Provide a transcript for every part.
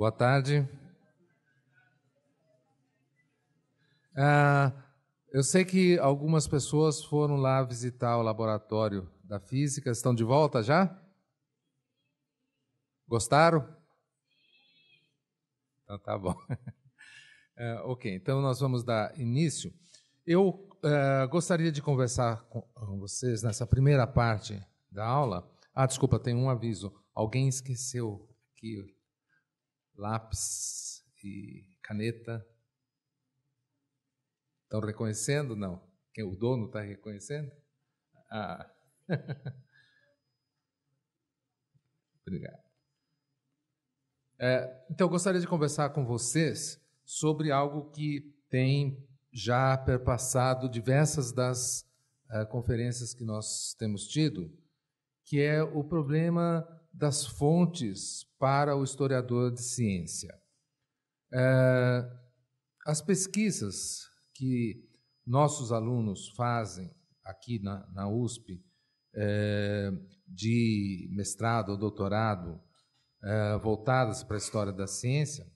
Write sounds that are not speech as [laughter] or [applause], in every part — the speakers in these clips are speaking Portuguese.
Boa tarde. Ah, eu sei que algumas pessoas foram lá visitar o laboratório da física. Estão de volta já? Gostaram? Então tá bom. [laughs] Ah, ok, então nós vamos dar início. Eu ah, gostaria de conversar com vocês nessa primeira parte da aula. Ah, desculpa, tem um aviso. Alguém esqueceu aqui lápis e caneta. Estão reconhecendo? Não. Quem o dono está reconhecendo? Ah. [laughs] Obrigado. É, então, eu gostaria de conversar com vocês sobre algo que tem já perpassado diversas das uh, conferências que nós temos tido, que é o problema das fontes para o historiador de ciência. É, as pesquisas que nossos alunos fazem aqui na, na USP, é, de mestrado ou doutorado, é, voltadas para a história da ciência,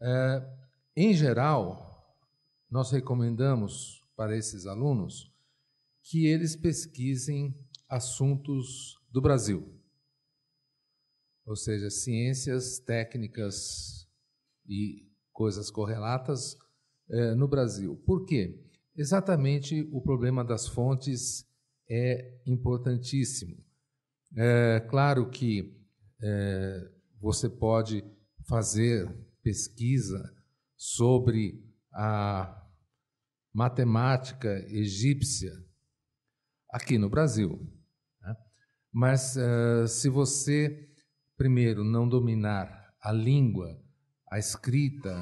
é, em geral, nós recomendamos para esses alunos que eles pesquisem assuntos do Brasil ou seja, ciências, técnicas e coisas correlatas eh, no Brasil. Por quê? Exatamente o problema das fontes é importantíssimo. É claro que é, você pode fazer pesquisa sobre a matemática egípcia aqui no Brasil, né? mas é, se você primeiro, não dominar a língua, a escrita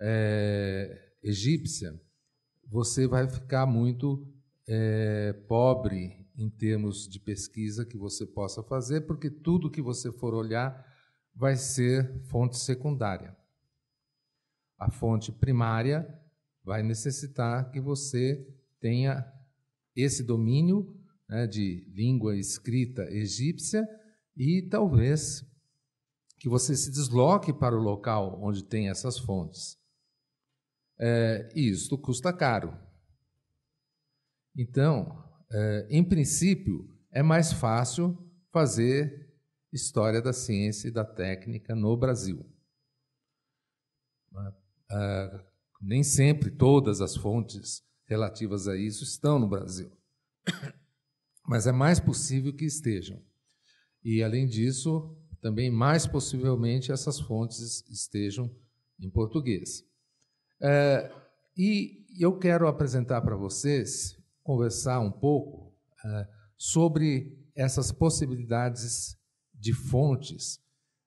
é, egípcia, você vai ficar muito é, pobre em termos de pesquisa que você possa fazer, porque tudo que você for olhar vai ser fonte secundária. A fonte primária vai necessitar que você tenha esse domínio né, de língua escrita egípcia e talvez que você se desloque para o local onde tem essas fontes. É, e isso custa caro. Então, é, em princípio, é mais fácil fazer história da ciência e da técnica no Brasil. É, nem sempre todas as fontes relativas a isso estão no Brasil, [coughs] mas é mais possível que estejam. E, além disso, também mais possivelmente essas fontes estejam em português. É, e eu quero apresentar para vocês, conversar um pouco é, sobre essas possibilidades de fontes,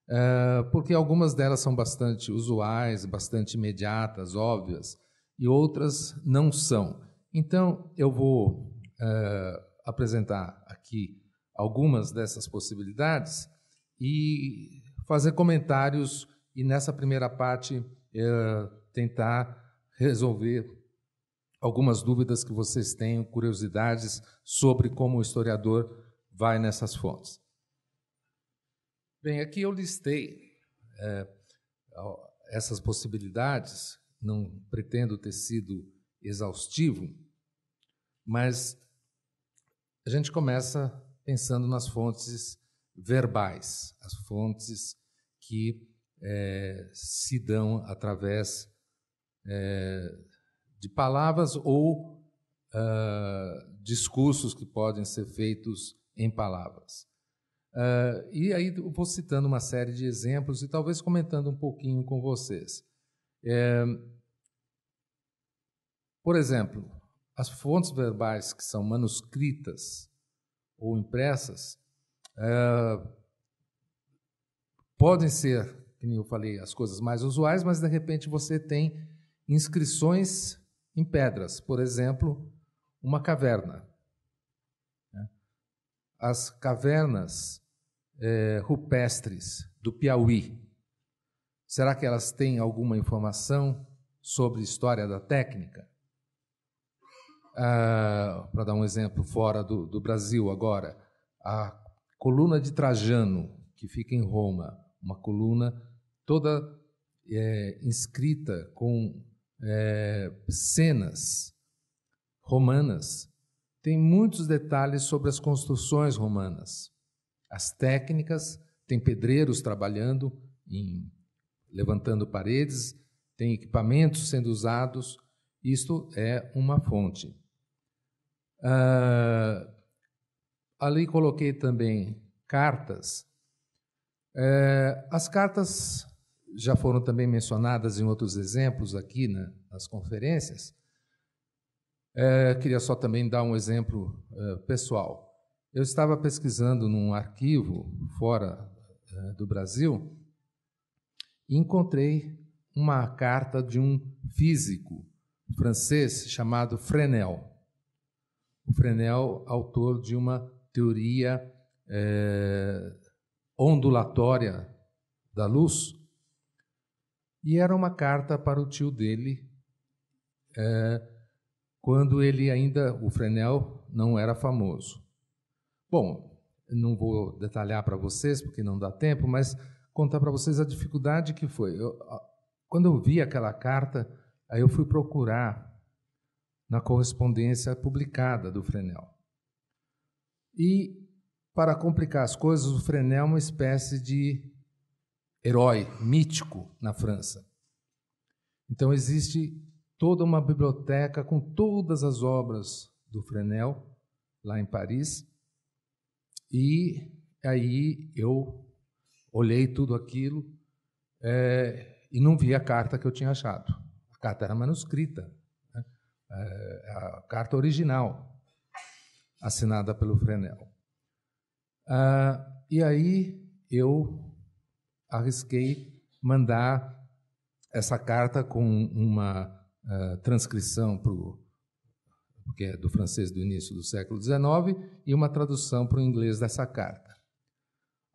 é, porque algumas delas são bastante usuais, bastante imediatas, óbvias, e outras não são. Então, eu vou é, apresentar aqui algumas dessas possibilidades e fazer comentários e nessa primeira parte é, tentar resolver algumas dúvidas que vocês tenham, curiosidades sobre como o historiador vai nessas fontes. Bem, aqui eu listei é, essas possibilidades, não pretendo ter sido exaustivo, mas a gente começa pensando nas fontes verbais, as fontes que é, se dão através é, de palavras ou uh, discursos que podem ser feitos em palavras. Uh, e aí eu vou citando uma série de exemplos e talvez comentando um pouquinho com vocês. É, por exemplo, as fontes verbais que são manuscritas ou impressas é, podem ser, como eu falei, as coisas mais usuais, mas de repente você tem inscrições em pedras, por exemplo, uma caverna. É. As cavernas é, rupestres do Piauí, será que elas têm alguma informação sobre história da técnica? Ah, Para dar um exemplo fora do, do Brasil agora, a coluna de Trajano, que fica em Roma, uma coluna toda é, inscrita com é, cenas romanas, tem muitos detalhes sobre as construções romanas, as técnicas, tem pedreiros trabalhando em levantando paredes, tem equipamentos sendo usados. Isto é uma fonte. Uh, Ali coloquei também cartas. É, as cartas já foram também mencionadas em outros exemplos aqui né, nas conferências. É, queria só também dar um exemplo é, pessoal. Eu estava pesquisando num arquivo fora é, do Brasil e encontrei uma carta de um físico francês chamado Fresnel. O Fresnel, autor de uma teoria é, ondulatória da luz, e era uma carta para o tio dele, é, quando ele ainda, o Fresnel, não era famoso. Bom, não vou detalhar para vocês, porque não dá tempo, mas contar para vocês a dificuldade que foi. Eu, quando eu vi aquela carta, aí eu fui procurar na correspondência publicada do Fresnel. E, para complicar as coisas, o Fresnel é uma espécie de herói mítico na França. Então, existe toda uma biblioteca com todas as obras do Fresnel, lá em Paris. E aí eu olhei tudo aquilo é, e não vi a carta que eu tinha achado. A carta era manuscrita, né? é, a carta original assinada pelo Frenel. Ah, e aí eu arrisquei mandar essa carta com uma uh, transcrição para o que é do francês do início do século XIX e uma tradução para o inglês dessa carta.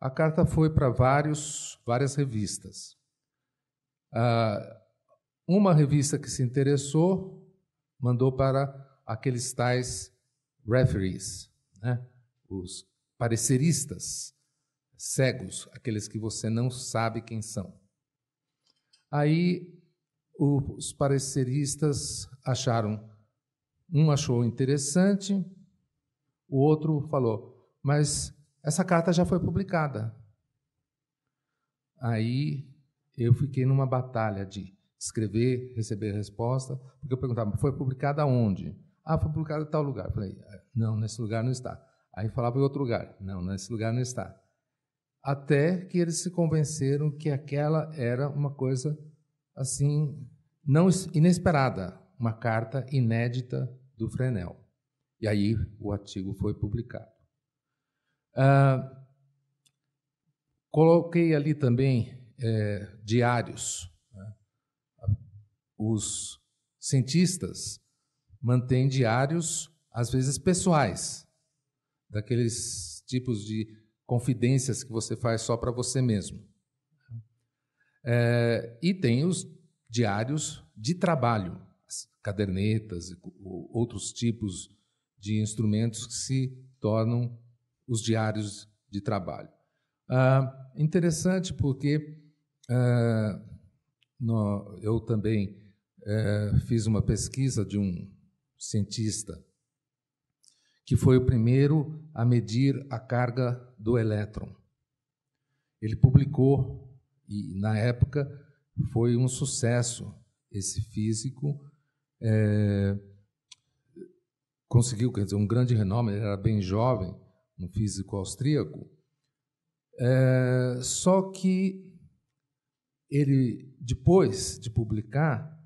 A carta foi para vários várias revistas. Uh, uma revista que se interessou mandou para aqueles tais referees, né? os pareceristas cegos, aqueles que você não sabe quem são. Aí os pareceristas acharam, um achou interessante, o outro falou, mas essa carta já foi publicada. Aí eu fiquei numa batalha de escrever, receber resposta, porque eu perguntava, foi publicada onde? Ah, foi publicado em tal lugar. falei, não, nesse lugar não está. Aí falava em outro lugar, não, nesse lugar não está. Até que eles se convenceram que aquela era uma coisa assim não inesperada, uma carta inédita do Fresnel. E aí o artigo foi publicado. Ah, coloquei ali também é, diários. Né? Os cientistas mantém diários, às vezes pessoais, daqueles tipos de confidências que você faz só para você mesmo. É, e tem os diários de trabalho, cadernetas e outros tipos de instrumentos que se tornam os diários de trabalho. Ah, interessante porque ah, no, eu também eh, fiz uma pesquisa de um cientista, que foi o primeiro a medir a carga do elétron. Ele publicou, e na época foi um sucesso, esse físico é, conseguiu, quer dizer, um grande renome, ele era bem jovem, um físico austríaco, é, só que ele, depois de publicar,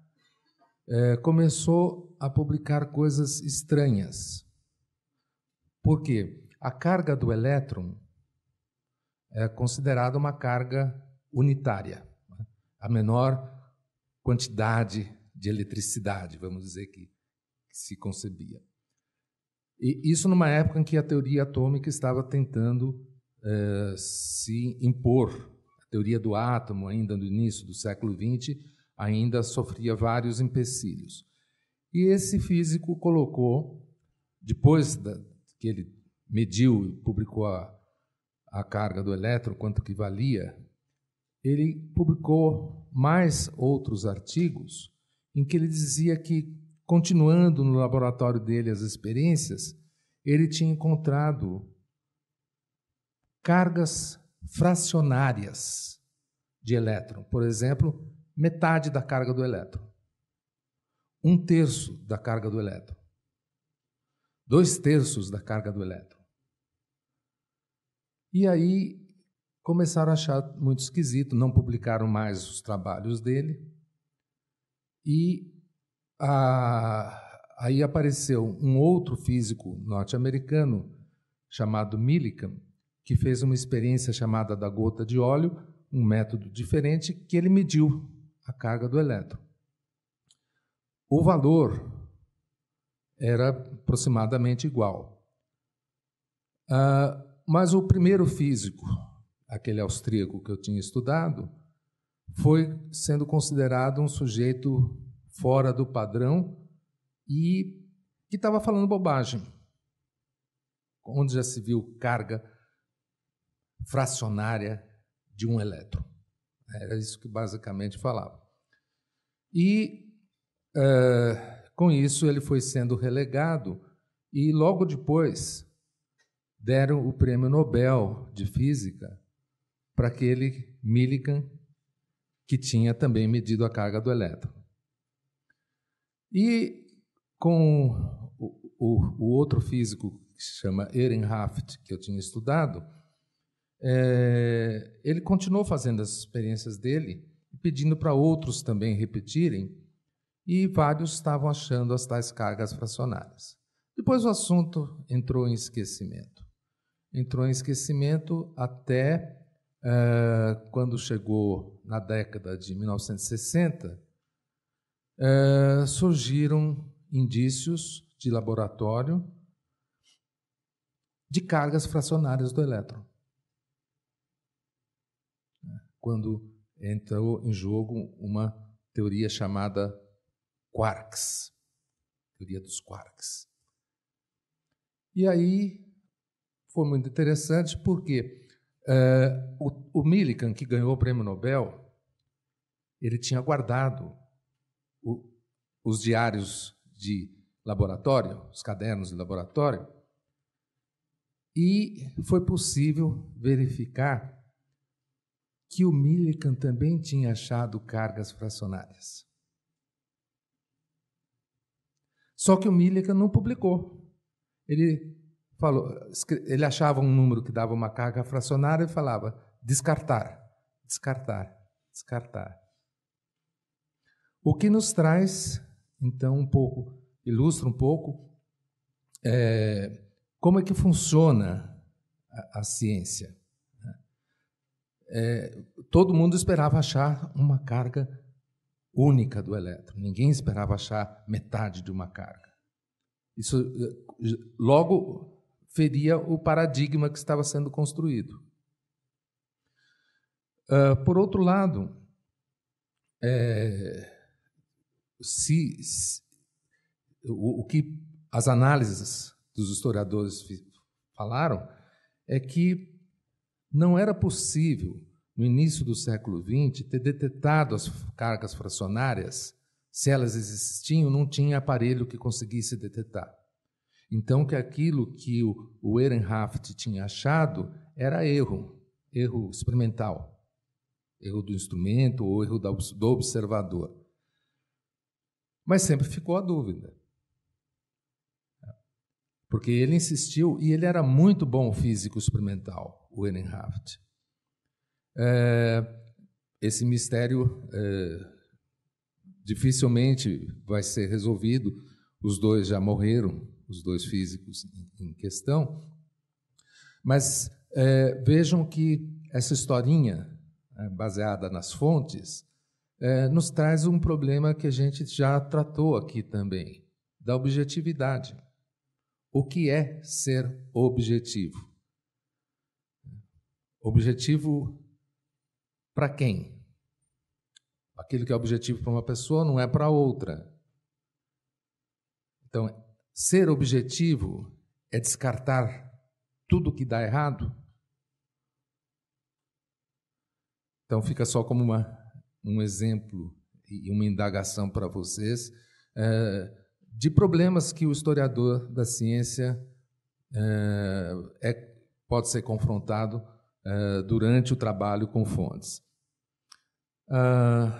é, começou a publicar coisas estranhas. Por quê? A carga do elétron é considerada uma carga unitária, a menor quantidade de eletricidade, vamos dizer que, se concebia. E isso numa época em que a teoria atômica estava tentando eh, se impor. A teoria do átomo, ainda no início do século XX, ainda sofria vários empecilhos. E esse físico colocou, depois da, que ele mediu e publicou a, a carga do elétron, quanto que valia, ele publicou mais outros artigos em que ele dizia que, continuando no laboratório dele as experiências, ele tinha encontrado cargas fracionárias de elétron, por exemplo, metade da carga do elétron um terço da carga do elétron, dois terços da carga do elétron. E aí começaram a achar muito esquisito, não publicaram mais os trabalhos dele. E a, aí apareceu um outro físico norte-americano chamado Millikan, que fez uma experiência chamada da gota de óleo, um método diferente que ele mediu a carga do elétron o valor era aproximadamente igual. Ah, mas o primeiro físico, aquele austríaco que eu tinha estudado, foi sendo considerado um sujeito fora do padrão e que estava falando bobagem. Onde já se viu carga fracionária de um elétron. Era isso que basicamente falava. E é, com isso, ele foi sendo relegado e logo depois deram o prêmio Nobel de Física para aquele Millikan que tinha também medido a carga do elétron. E com o, o, o outro físico que se chama Ehrenhaft, que eu tinha estudado, é, ele continuou fazendo as experiências dele, pedindo para outros também repetirem, e vários estavam achando as tais cargas fracionárias. Depois o assunto entrou em esquecimento. Entrou em esquecimento até uh, quando chegou na década de 1960, uh, eh, surgiram indícios de laboratório de cargas fracionárias do elétron. Quando entrou em jogo uma teoria chamada quarks, teoria dos quarks. E aí foi muito interessante porque uh, o, o Millikan, que ganhou o prêmio Nobel, ele tinha guardado o, os diários de laboratório, os cadernos de laboratório, e foi possível verificar que o Millikan também tinha achado cargas fracionárias. Só que o Millikan não publicou. Ele falou, ele achava um número que dava uma carga fracionária e falava descartar, descartar, descartar. O que nos traz, então, um pouco, ilustra um pouco é, como é que funciona a, a ciência. Né? É, todo mundo esperava achar uma carga única do elétron. Ninguém esperava achar metade de uma carga. Isso eh, logo feria o paradigma que estava sendo construído. Ah, por outro lado, é, se, se o, o, que as análises dos historiadores falaram é que não era possível no início do século XX, ter detetado as cargas fracionárias, se elas existiam, não tinha aparelho que conseguisse detetar. Então, que aquilo que o, o Ehrenhaft tinha achado era erro, erro experimental, erro do instrumento ou erro do observador. Mas sempre ficou a dúvida. Porque ele insistiu e ele era muito bom físico experimental, o Ehrenhaft é, esse mistério é, dificilmente vai ser resolvido. Os dois já morreram, os dois físicos em questão. Mas é, vejam que essa historinha, né, baseada nas fontes, é, nos traz um problema que a gente já tratou aqui também, da objetividade. O que é ser objetivo? Objetivo para quem? Aquilo que é objetivo para uma pessoa não é para outra. Então, ser objetivo é descartar tudo que dá errado. Então, fica só como uma, um exemplo e uma indagação para vocês é, de problemas que o historiador da ciência é, é, pode ser confrontado eh, durante o trabalho com fontes. Uh,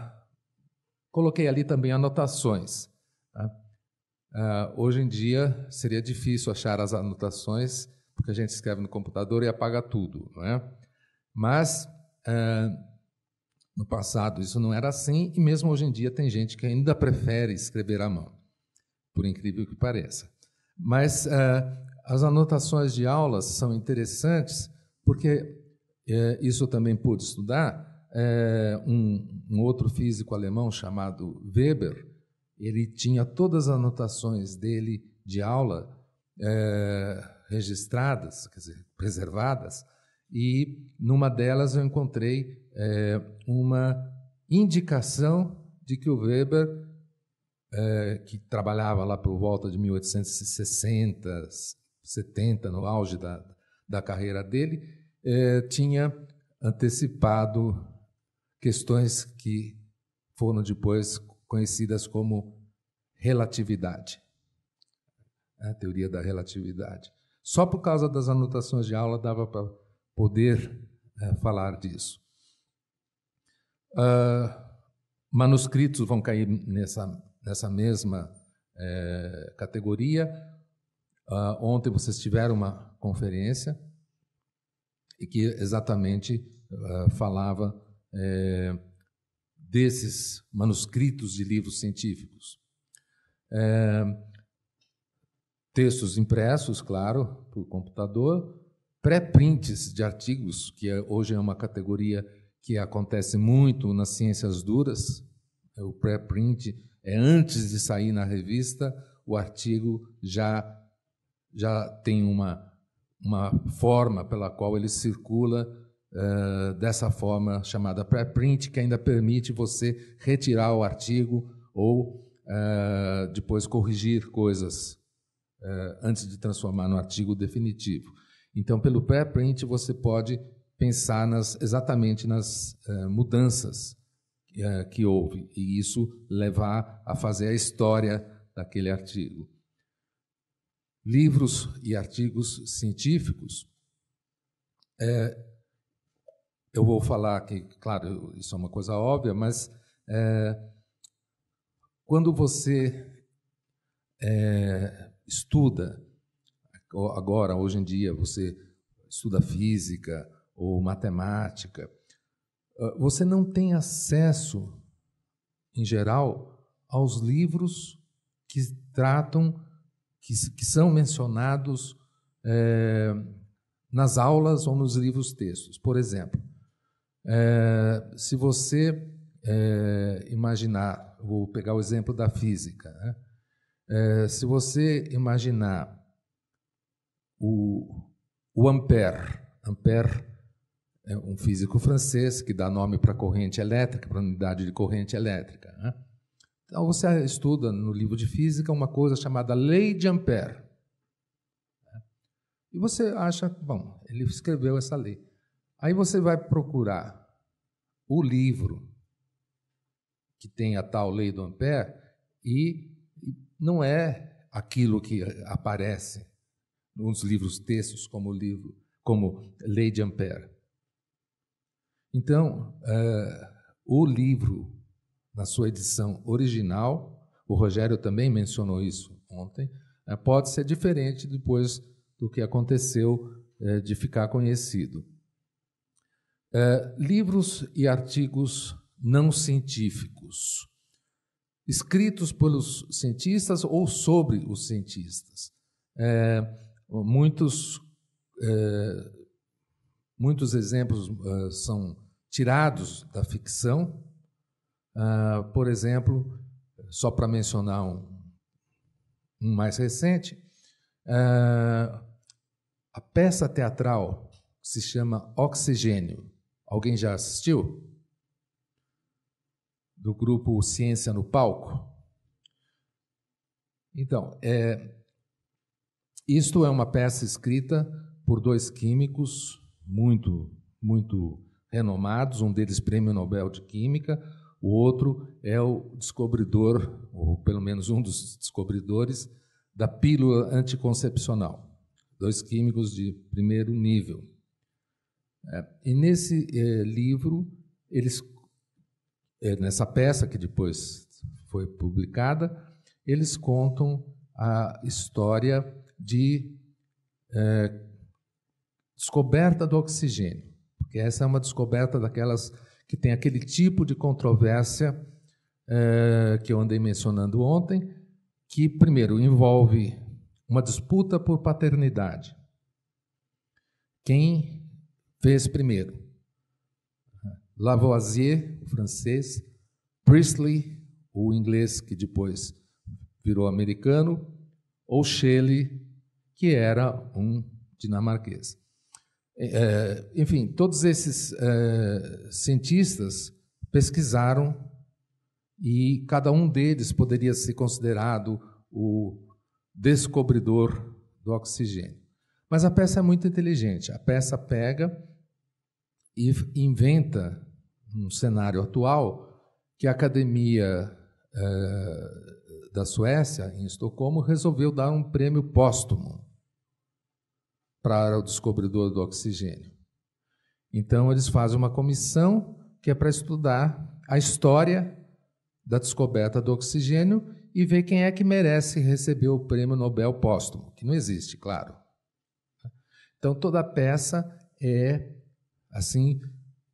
coloquei ali também anotações. Uh, hoje em dia seria difícil achar as anotações, porque a gente escreve no computador e apaga tudo, não é? Mas ah, no passado isso não era assim, e mesmo hoje em dia tem gente que ainda prefere escrever à mão, por incrível que pareça. Mas as anotações de aulas são interessantes porque é, isso eu também pude estudar. É, um, um, outro físico alemão chamado Weber, ele tinha todas as anotações dele de aula é, registradas, quer dizer, preservadas, e numa delas eu encontrei é, uma indicação de que o Weber, é, que trabalhava lá por volta de 1860, 70, no auge da, da carreira dele, é, tinha antecipado questões que foram depois conhecidas como relatividade a né, teoria da relatividade. Só por causa das anotações de aula dava para poder é, falar disso. Uh, manuscritos vão cair nessa, nessa mesma é, categoria. Uh, ontem vocês tiveram uma conferência e que exatamente uh, falava é, desses manuscritos de livros científicos. É, textos impressos, claro, por computador, pré-prints de artigos, que é, hoje é uma categoria que acontece muito nas ciências duras. O pré-print é antes de sair na revista, o artigo já já tem uma uma forma pela qual ele circula uh, dessa forma chamada pré-print que ainda permite você retirar o artigo ou uh, depois corrigir coisas uh, antes de transformar no artigo definitivo. Então, pelo pré-print você pode pensar nas, exatamente nas mudanças que houve e isso levar a fazer a história daquele artigo livros e artigos científicos. É, eu vou falar que, claro, isso é uma coisa óbvia, mas é, quando você é, estuda, agora, hoje em dia, você estuda física ou matemática, ah, você não tem acesso, em geral, aos livros que tratam que, que são mencionados é, nas aulas ou nos livros textos. Por exemplo, é, se você é, imaginar, vou pegar o exemplo da física, né? É, se você imaginar o, o Ampère, Ampère é um físico francês que dá nome para corrente elétrica, para unidade de corrente elétrica. Né? Então você estuda no livro de física uma coisa chamada lei de Ampère. E você acha, bom, ele escreveu essa lei. Aí você vai procurar o livro que tem a tal lei do Ampère e não é aquilo que aparece nos livros textos como livro como lei de Ampère. Então, uh, o livro na sua edição original, o Rogério também mencionou isso ontem, é, pode ser diferente depois do que aconteceu é, de ficar conhecido. É, livros e artigos não científicos, escritos pelos cientistas ou sobre os cientistas. muitos, muitos exemplos são tirados da ficção, Uh, por exemplo, só para mencionar um, um, mais recente, uh, a peça teatral que se chama Oxigênio. Alguém já assistiu? Do grupo Ciência no Palco? Então, é, isto é uma peça escrita por dois químicos muito, muito renomados, um deles prêmio Nobel de Química, o outro é o descobridor, ou pelo menos um dos descobridores, da pílula anticoncepcional, dois químicos de primeiro nível. É, e nesse é, livro, eles, é, nessa peça que depois foi publicada, eles contam a história de é, descoberta do oxigênio, porque essa é uma descoberta daquelas que tem aquele tipo de controvérsia é, que eu andei mencionando ontem, que, primeiro, envolve uma disputa por paternidade. Quem fez primeiro? Lavoisier, o francês, Priestley, o inglês que depois virou americano, ou Shelley, que era um dinamarquês. É, enfim, todos esses é, cientistas pesquisaram e cada um deles poderia ser considerado o descobridor do oxigênio. Mas a peça é muito inteligente. A peça pega e inventa um cenário atual que a academia é, da Suécia, em Estocolmo, resolveu dar um prêmio póstumo para o descobridor do oxigênio. Então, eles fazem uma comissão que é para estudar a história da descoberta do oxigênio e ver quem é que merece receber o prêmio Nobel póstumo, que não existe, claro. Então, toda a peça é, assim,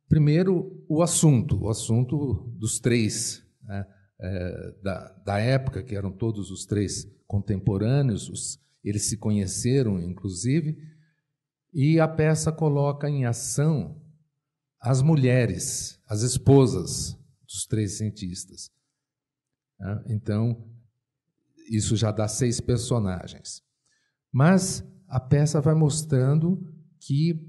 primeiro o assunto, o assunto dos três, né? é, da, da época, que eram todos os três contemporâneos, os, eles se conheceram, inclusive, e a peça coloca em ação as mulheres, as esposas dos três cientistas. Né? Então, isso já dá seis personagens. Mas a peça vai mostrando que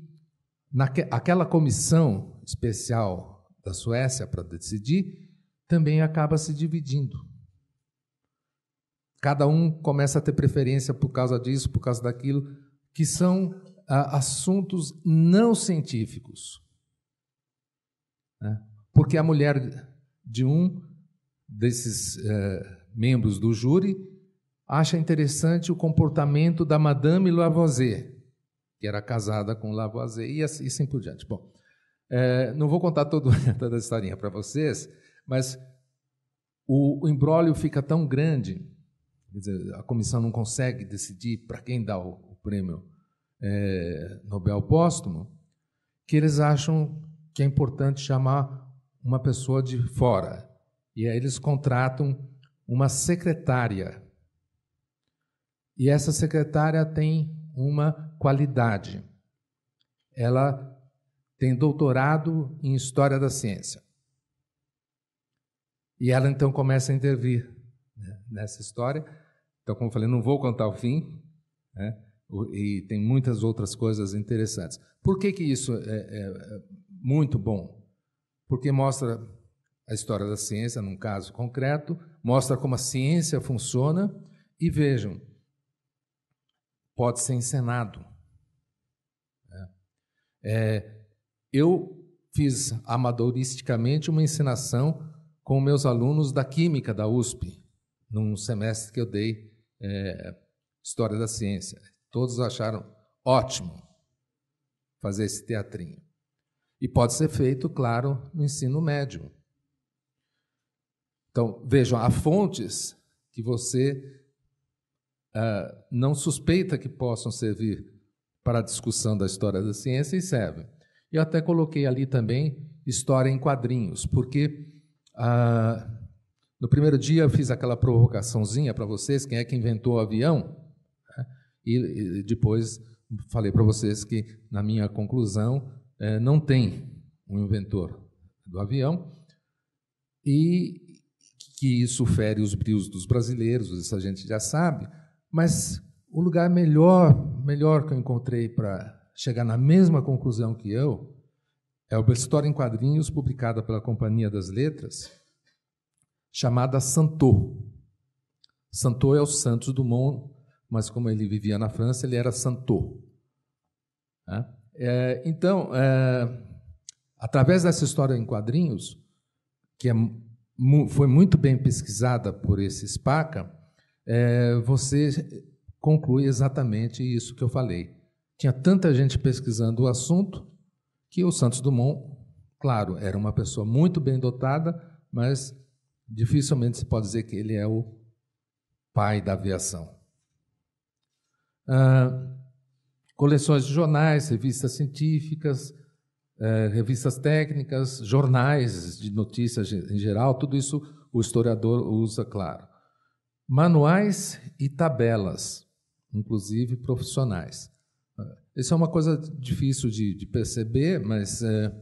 aquela comissão especial da Suécia para decidir também acaba se dividindo. Cada um começa a ter preferência por causa disso, por causa daquilo, que são a assuntos não científicos. Né? Porque a mulher de um desses eh, membros do júri acha interessante o comportamento da Madame Lavoisier, que era casada com Lavoisier, e assim, assim por diante. Bom, eh, não vou contar todo, [laughs] toda a historinha para vocês, mas o, o fica tão grande, dizer, a comissão não consegue decidir para quem dá o, o prêmio é, Nobel póstumo, que eles acham que é importante chamar uma pessoa de fora. E aí eles contratam uma secretária. E essa secretária tem uma qualidade. Ela tem doutorado em História da Ciência. E ela então começa a intervir né, nessa história. Então, como eu falei, não vou contar o fim, né? e tem muitas outras coisas interessantes. Por que, que isso é, é, é muito bom? Porque mostra a história da ciência, num caso concreto, mostra como a ciência funciona e vejam, pode ser encenado. É, é eu fiz amadoristicamente uma ensinação com meus alunos da Química da USP, num semestre que eu dei é, História da Ciência. Todos acharam ótimo fazer esse teatrinho. E pode ser feito, claro, no ensino médio. Então, vejam, há fontes que você ah, não suspeita que possam servir para a discussão da história da ciência e servem. Eu até coloquei ali também história em quadrinhos, porque ah, no primeiro dia eu fiz aquela provocaçãozinha para vocês, quem é que inventou o avião? E depois falei para vocês que, na minha conclusão, é, não tem um inventor do avião e que isso fere os brios dos brasileiros, isso a gente já sabe, mas o lugar melhor, melhor que eu encontrei para chegar na mesma conclusão que eu é uma história em quadrinhos publicada pela Companhia das Letras, chamada Santô. Santô é o Santos Dumont mas como ele vivia na França, ele era santo. Né? É, então, é, através dessa história em quadrinhos, que é, foi muito bem pesquisada por esse Spaca, é, você conclui exatamente isso que eu falei. Tinha tanta gente pesquisando o assunto que o Santos Dumont, claro, era uma pessoa muito bem dotada, mas dificilmente se pode dizer que ele é o pai da aviação. Ah, coleções de jornais, revistas científicas, eh, revistas técnicas, jornais de notícias em geral, tudo isso o historiador usa, claro. Manuais e tabelas, inclusive profissionais. Ah, isso é uma coisa difícil de, de perceber, mas é, eh,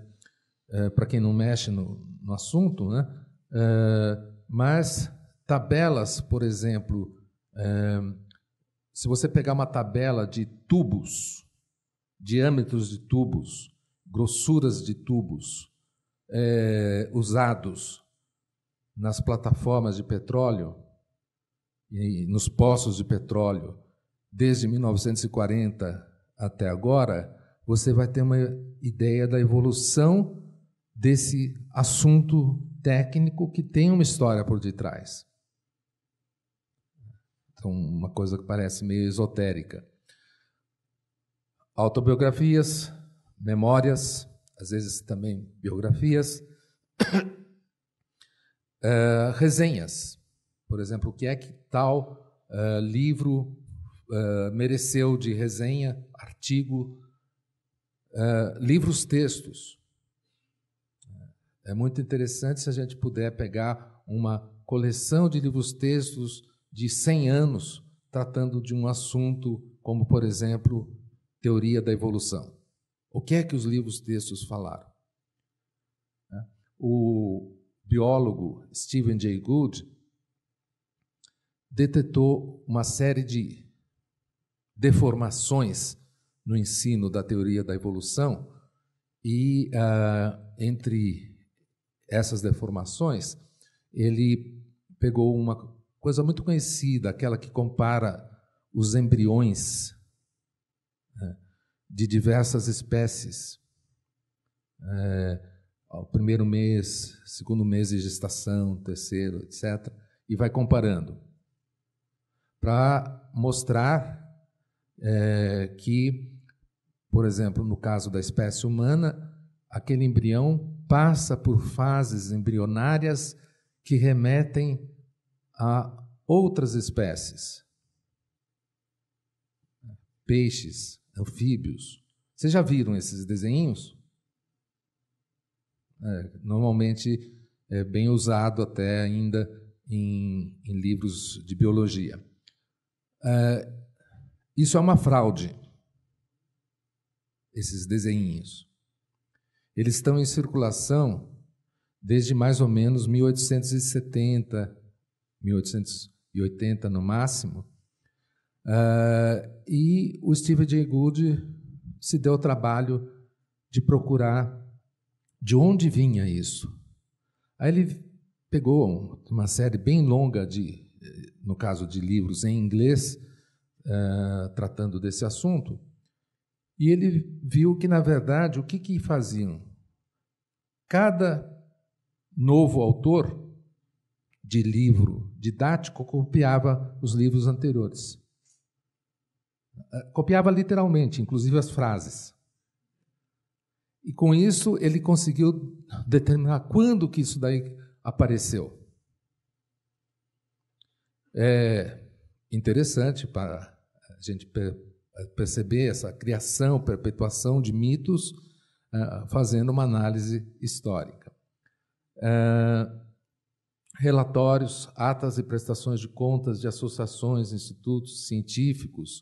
é, eh, para quem não mexe no, no assunto, né? É, mas tabelas, por exemplo, se você pegar uma tabela de tubos, diâmetros de tubos, grossuras de tubos é, usados nas plataformas de petróleo e nos poços de petróleo desde 1940 até agora, você vai ter uma ideia da evolução desse assunto técnico que tem uma história por detrás. Então, uma coisa que parece meio esotérica. Autobiografias, memórias, às vezes também biografias, uh, [coughs] resenhas. Por exemplo, o que é que tal uh, livro uh, mereceu de resenha, artigo, livros, textos. É muito interessante se a gente puder pegar uma coleção de livros, textos de 100 anos tratando de um assunto como, por exemplo, teoria da evolução. O que é que os livros textos falaram? É, o biólogo Stephen Jay Gould detetou uma série de deformações no ensino da teoria da evolução e uh, entre essas deformações ele pegou uma coisa muito conhecida, aquela que compara os embriões né, de diversas espécies. É, ao primeiro mês, segundo mês de gestação, terceiro, etc. E vai comparando. Para mostrar é, que, por exemplo, no caso da espécie humana, aquele embrião passa por fases embrionárias que remetem a outras espécies, peixes, anfíbios. Vocês já viram esses desenhos? É, normalmente é bem usado até ainda em, em livros de biologia. É, isso é uma fraude, esses desenhinhos. Eles estão em circulação desde mais ou menos 1870, 1880 no máximo. Uh, e o Steve Jay Gould se deu o trabalho de procurar de onde vinha isso. Aí ele pegou uma série bem longa de, eh, no caso de livros em inglês, uh, tratando desse assunto, e ele viu que, na verdade, o que, que faziam? Cada novo autor de livro didático copiava os livros anteriores. Eh, copiava literalmente, inclusive as frases. E com isso ele conseguiu determinar quando que isso daí apareceu. É interessante para a gente eh, perceber essa criação, perpetuação de mitos, eh, fazendo uma análise histórica. Uh, relatórios, atas e prestações de contas de associações, institutos científicos.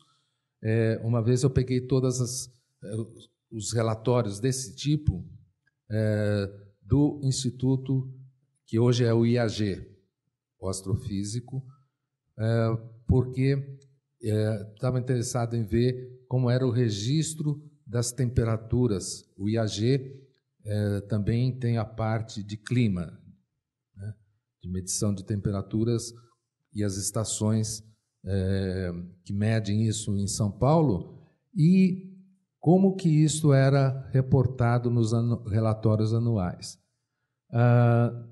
É, uma vez eu peguei todas as é, os relatórios desse tipo é, do instituto que hoje é o IAG, o astrofísico, é, porque estava é, interessado em ver como era o registro das temperaturas. O IAG é, também tem a parte de clima, de medição de temperaturas e as estações é, que medem isso em São Paulo e como que isso era reportado nos anu relatórios anuais. Ah,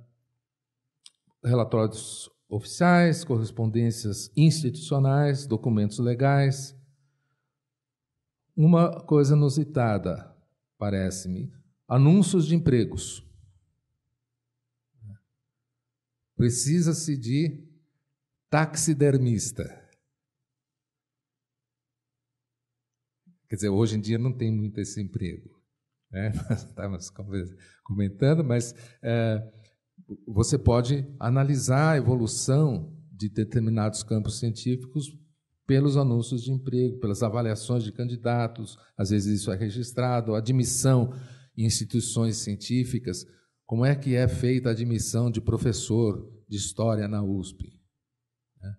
relatórios oficiais, correspondências institucionais, documentos legais. Uma coisa inusitada, parece-me, anúncios de empregos. Precisa-se de taxidermista. Quer dizer, hoje em dia não tem muito esse emprego. Né? [laughs] Nós estávamos comentando, mas é, você pode analisar a evolução de determinados campos científicos pelos anúncios de emprego, pelas avaliações de candidatos, às vezes isso é registrado, admissão em instituições científicas. Como é que é feita a admissão de professor de história na USP? Né?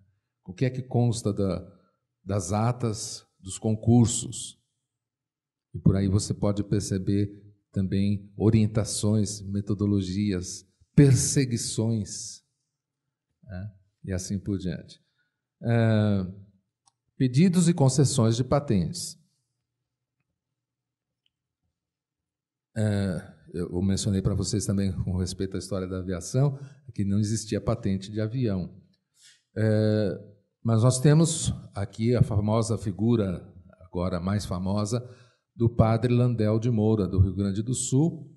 O que é que consta da, das atas dos concursos? E por aí você pode perceber também orientações, metodologias, perseguições né? e assim por diante. É, pedidos e concessões de patentes. É, eu mencionei para vocês também com respeito à história da aviação, que não existia patente de avião. É, mas nós temos aqui a famosa figura, agora mais famosa, do padre Landel de Moura, do Rio Grande do Sul,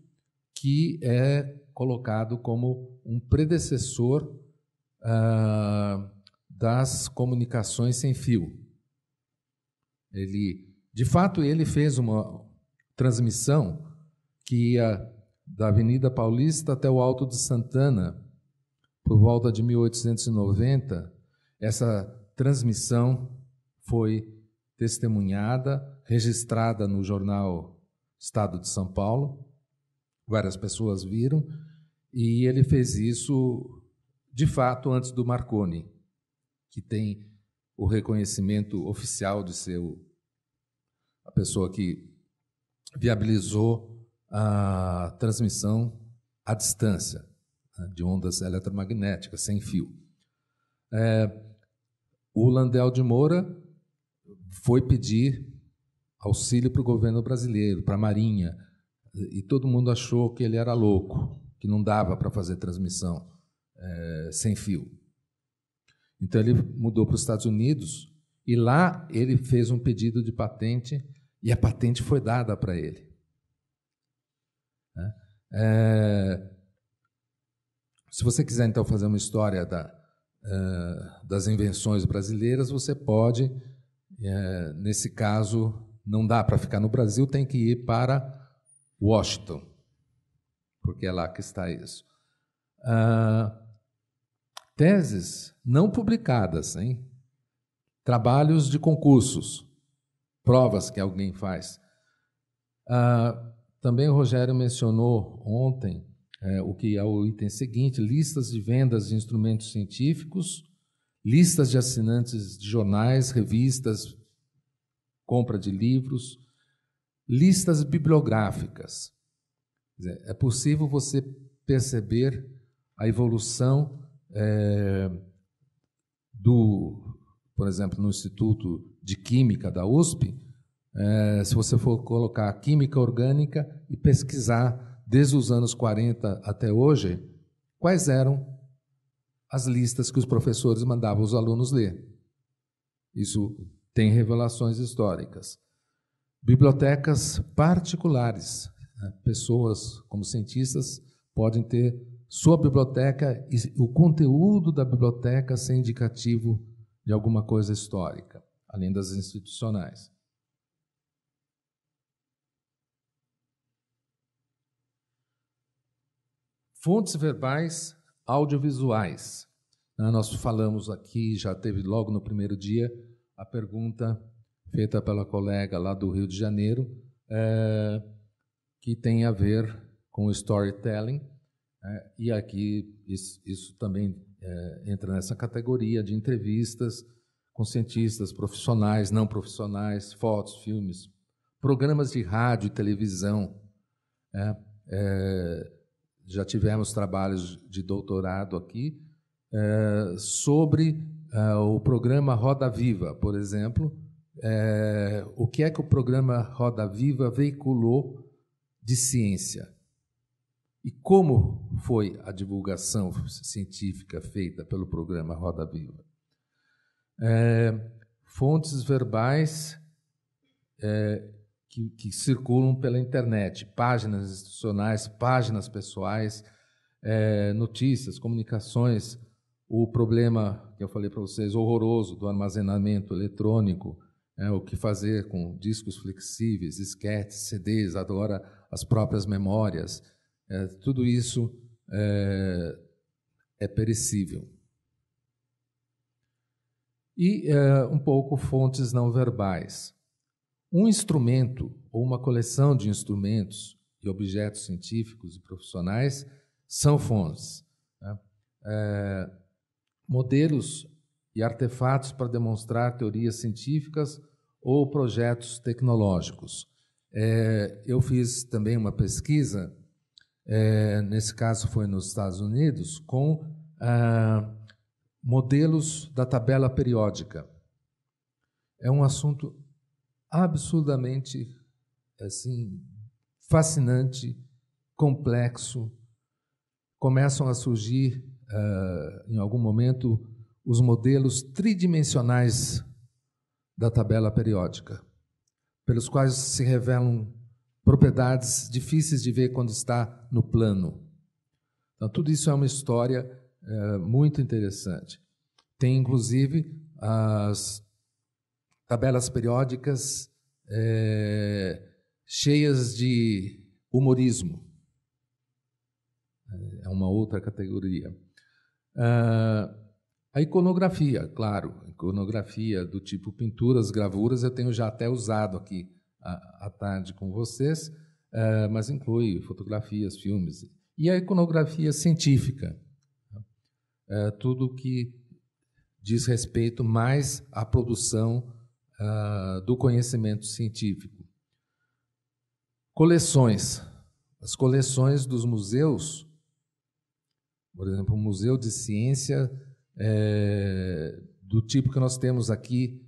que é colocado como um predecessor ah, das comunicações sem fio. Ele, de fato, ele fez uma transmissão que ia da Avenida Paulista até o Alto de Santana, por volta de 1890, essa transmissão foi testemunhada, registrada no jornal Estado de São Paulo. Várias pessoas viram e ele fez isso de fato antes do Marconi, que tem o reconhecimento oficial de ser a pessoa que viabilizou a transmissão à distância né, de ondas eletromagnéticas sem fio. É, o Landel de Moura foi pedir auxílio para o governo brasileiro, para a Marinha, e todo mundo achou que ele era louco, que não dava para fazer transmissão é, sem fio. Então ele mudou para os Estados Unidos e lá ele fez um pedido de patente e a patente foi dada para ele. Né? É, se você quiser, então, fazer uma história da, é, das invenções brasileiras, você pode, é, nesse caso, não dá para ficar no Brasil, tem que ir para Washington, porque é lá que está isso. Ah, teses não publicadas, hein? trabalhos de concursos, provas que alguém faz. Ah, também o Rogério mencionou ontem é, o que é o item seguinte: listas de vendas de instrumentos científicos, listas de assinantes de jornais, revistas, compra de livros, listas bibliográficas. Dizer, é possível você perceber a evolução é, do, por exemplo, no Instituto de Química da USP, é, se você for colocar química orgânica e pesquisar desde os anos 40 até hoje, quais eram as listas que os professores mandavam os alunos ler. Isso tem revelações históricas. Bibliotecas particulares, né? pessoas como cientistas podem ter sua biblioteca e o conteúdo da biblioteca ser indicativo de alguma coisa histórica, além das institucionais. Fontes verbais audiovisuais. Né, nós falamos aqui, já teve logo no primeiro dia, a pergunta feita pela colega lá do Rio de Janeiro, é, que tem a ver com storytelling. É, e aqui isso, isso também é, entra nessa categoria de entrevistas com cientistas profissionais, não profissionais, fotos, filmes, programas de rádio e televisão. Né, é, já tivemos trabalhos de doutorado aqui é, sobre é, o programa Roda Viva, por exemplo. É, o que é que o programa Roda Viva veiculou de ciência? E como foi a divulgação científica feita pelo programa Roda Viva? fontes verbais que, que circulam pela internet, páginas institucionais, páginas pessoais, é, notícias, comunicações, o problema que eu falei para vocês, horroroso, do armazenamento eletrônico, é, o que fazer com discos flexíveis, esquetes, CDs, agora as próprias memórias, é, tudo isso é, é perecível. E é, um pouco fontes não verbais. Um instrumento ou uma coleção de instrumentos e objetos científicos e profissionais são fontes. Né? É, modelos e artefatos para demonstrar teorias científicas ou projetos tecnológicos. É, eu fiz também uma pesquisa, é, nesse caso foi nos Estados Unidos, com ah, modelos da tabela periódica. É um assunto absurdamente assim fascinante, complexo. Começam a surgir, uh, em algum momento, os modelos tridimensionais da tabela periódica, pelos quais se revelam propriedades difíceis de ver quando está no plano. Então, tudo isso é uma história eh, muito interessante. Tem, inclusive, as tabelas periódicas é, cheias de humorismo. É, é uma outra categoria. Ah, a iconografia, claro, iconografia do tipo pinturas, gravuras, eu tenho já até usado aqui à, tarde com vocês, ah, mas inclui fotografias, filmes. E a iconografia científica, é tudo que diz respeito mais à produção ah, do conhecimento científico. Coleções. As coleções dos museus, por exemplo, o Museu de Ciência, é, do tipo que nós temos aqui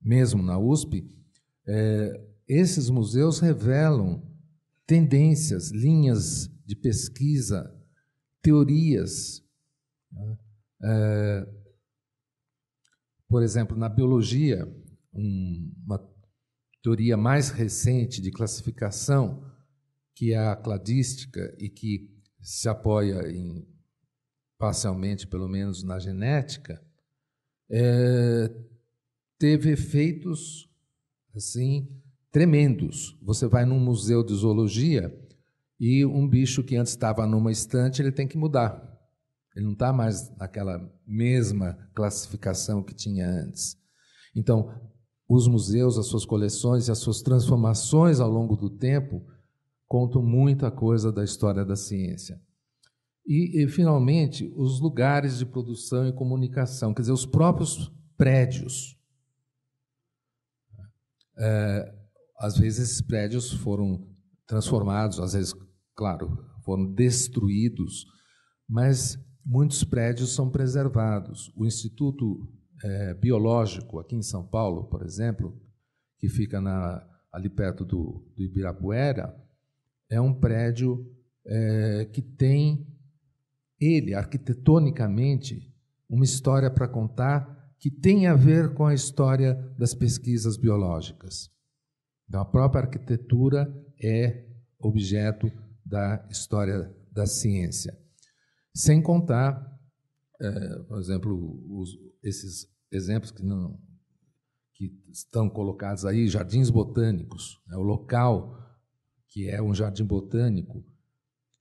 mesmo na USP, é, eh, esses museus revelam tendências, linhas de pesquisa, teorias. Né? É, por exemplo, na biologia, um, uma teoria mais recente de classificação, que é a cladística e que se apoia em, parcialmente, pelo menos, na genética, é, teve efeitos assim tremendos. Você vai num museu de zoologia e um bicho que antes estava numa estante, ele tem que mudar ele não está mais naquela mesma classificação que tinha antes. Então, os museus, as suas coleções e as suas transformações ao longo do tempo contam muita coisa da história da ciência. E, e, finalmente, os lugares de produção e comunicação, quer dizer, os próprios prédios. É, às vezes, esses prédios foram transformados, às vezes, claro, foram destruídos, mas muitos prédios são preservados. O Instituto é, Biológico, aqui em São Paulo, por exemplo, que fica na, ali perto do, do, Ibirapuera, é um prédio é, que tem, ele, arquitetonicamente, uma história para contar que tem a ver com a história das pesquisas biológicas. Então, a própria arquitetura é objeto da história da ciência. Sem contar, é, por exemplo, os, esses exemplos que, não, que estão colocados aí, jardins botânicos, né? o local que é um jardim botânico,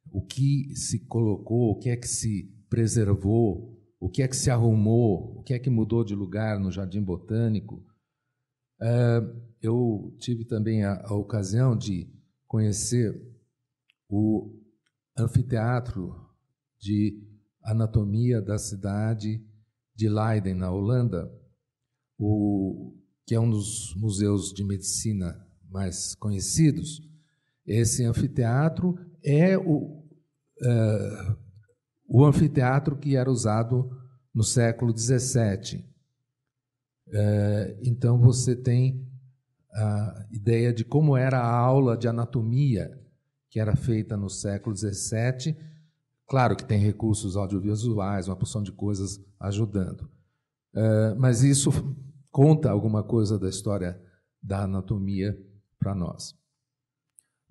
o que se colocou, o que é que se preservou, o que é que se arrumou, o que é que mudou de lugar no jardim botânico. É, eu tive também a, a ocasião de conhecer o anfiteatro de Anatomia da Cidade de Leiden, na Holanda, o, que é um dos museus de medicina mais conhecidos. Esse anfiteatro é o, é, o anfiteatro que era usado no século XVII. É, então você tem a ideia de como era a aula de anatomia que era feita no século XVII Claro que tem recursos audiovisuais, uma porção de coisas ajudando. É, mas isso conta alguma coisa da história da anatomia para nós.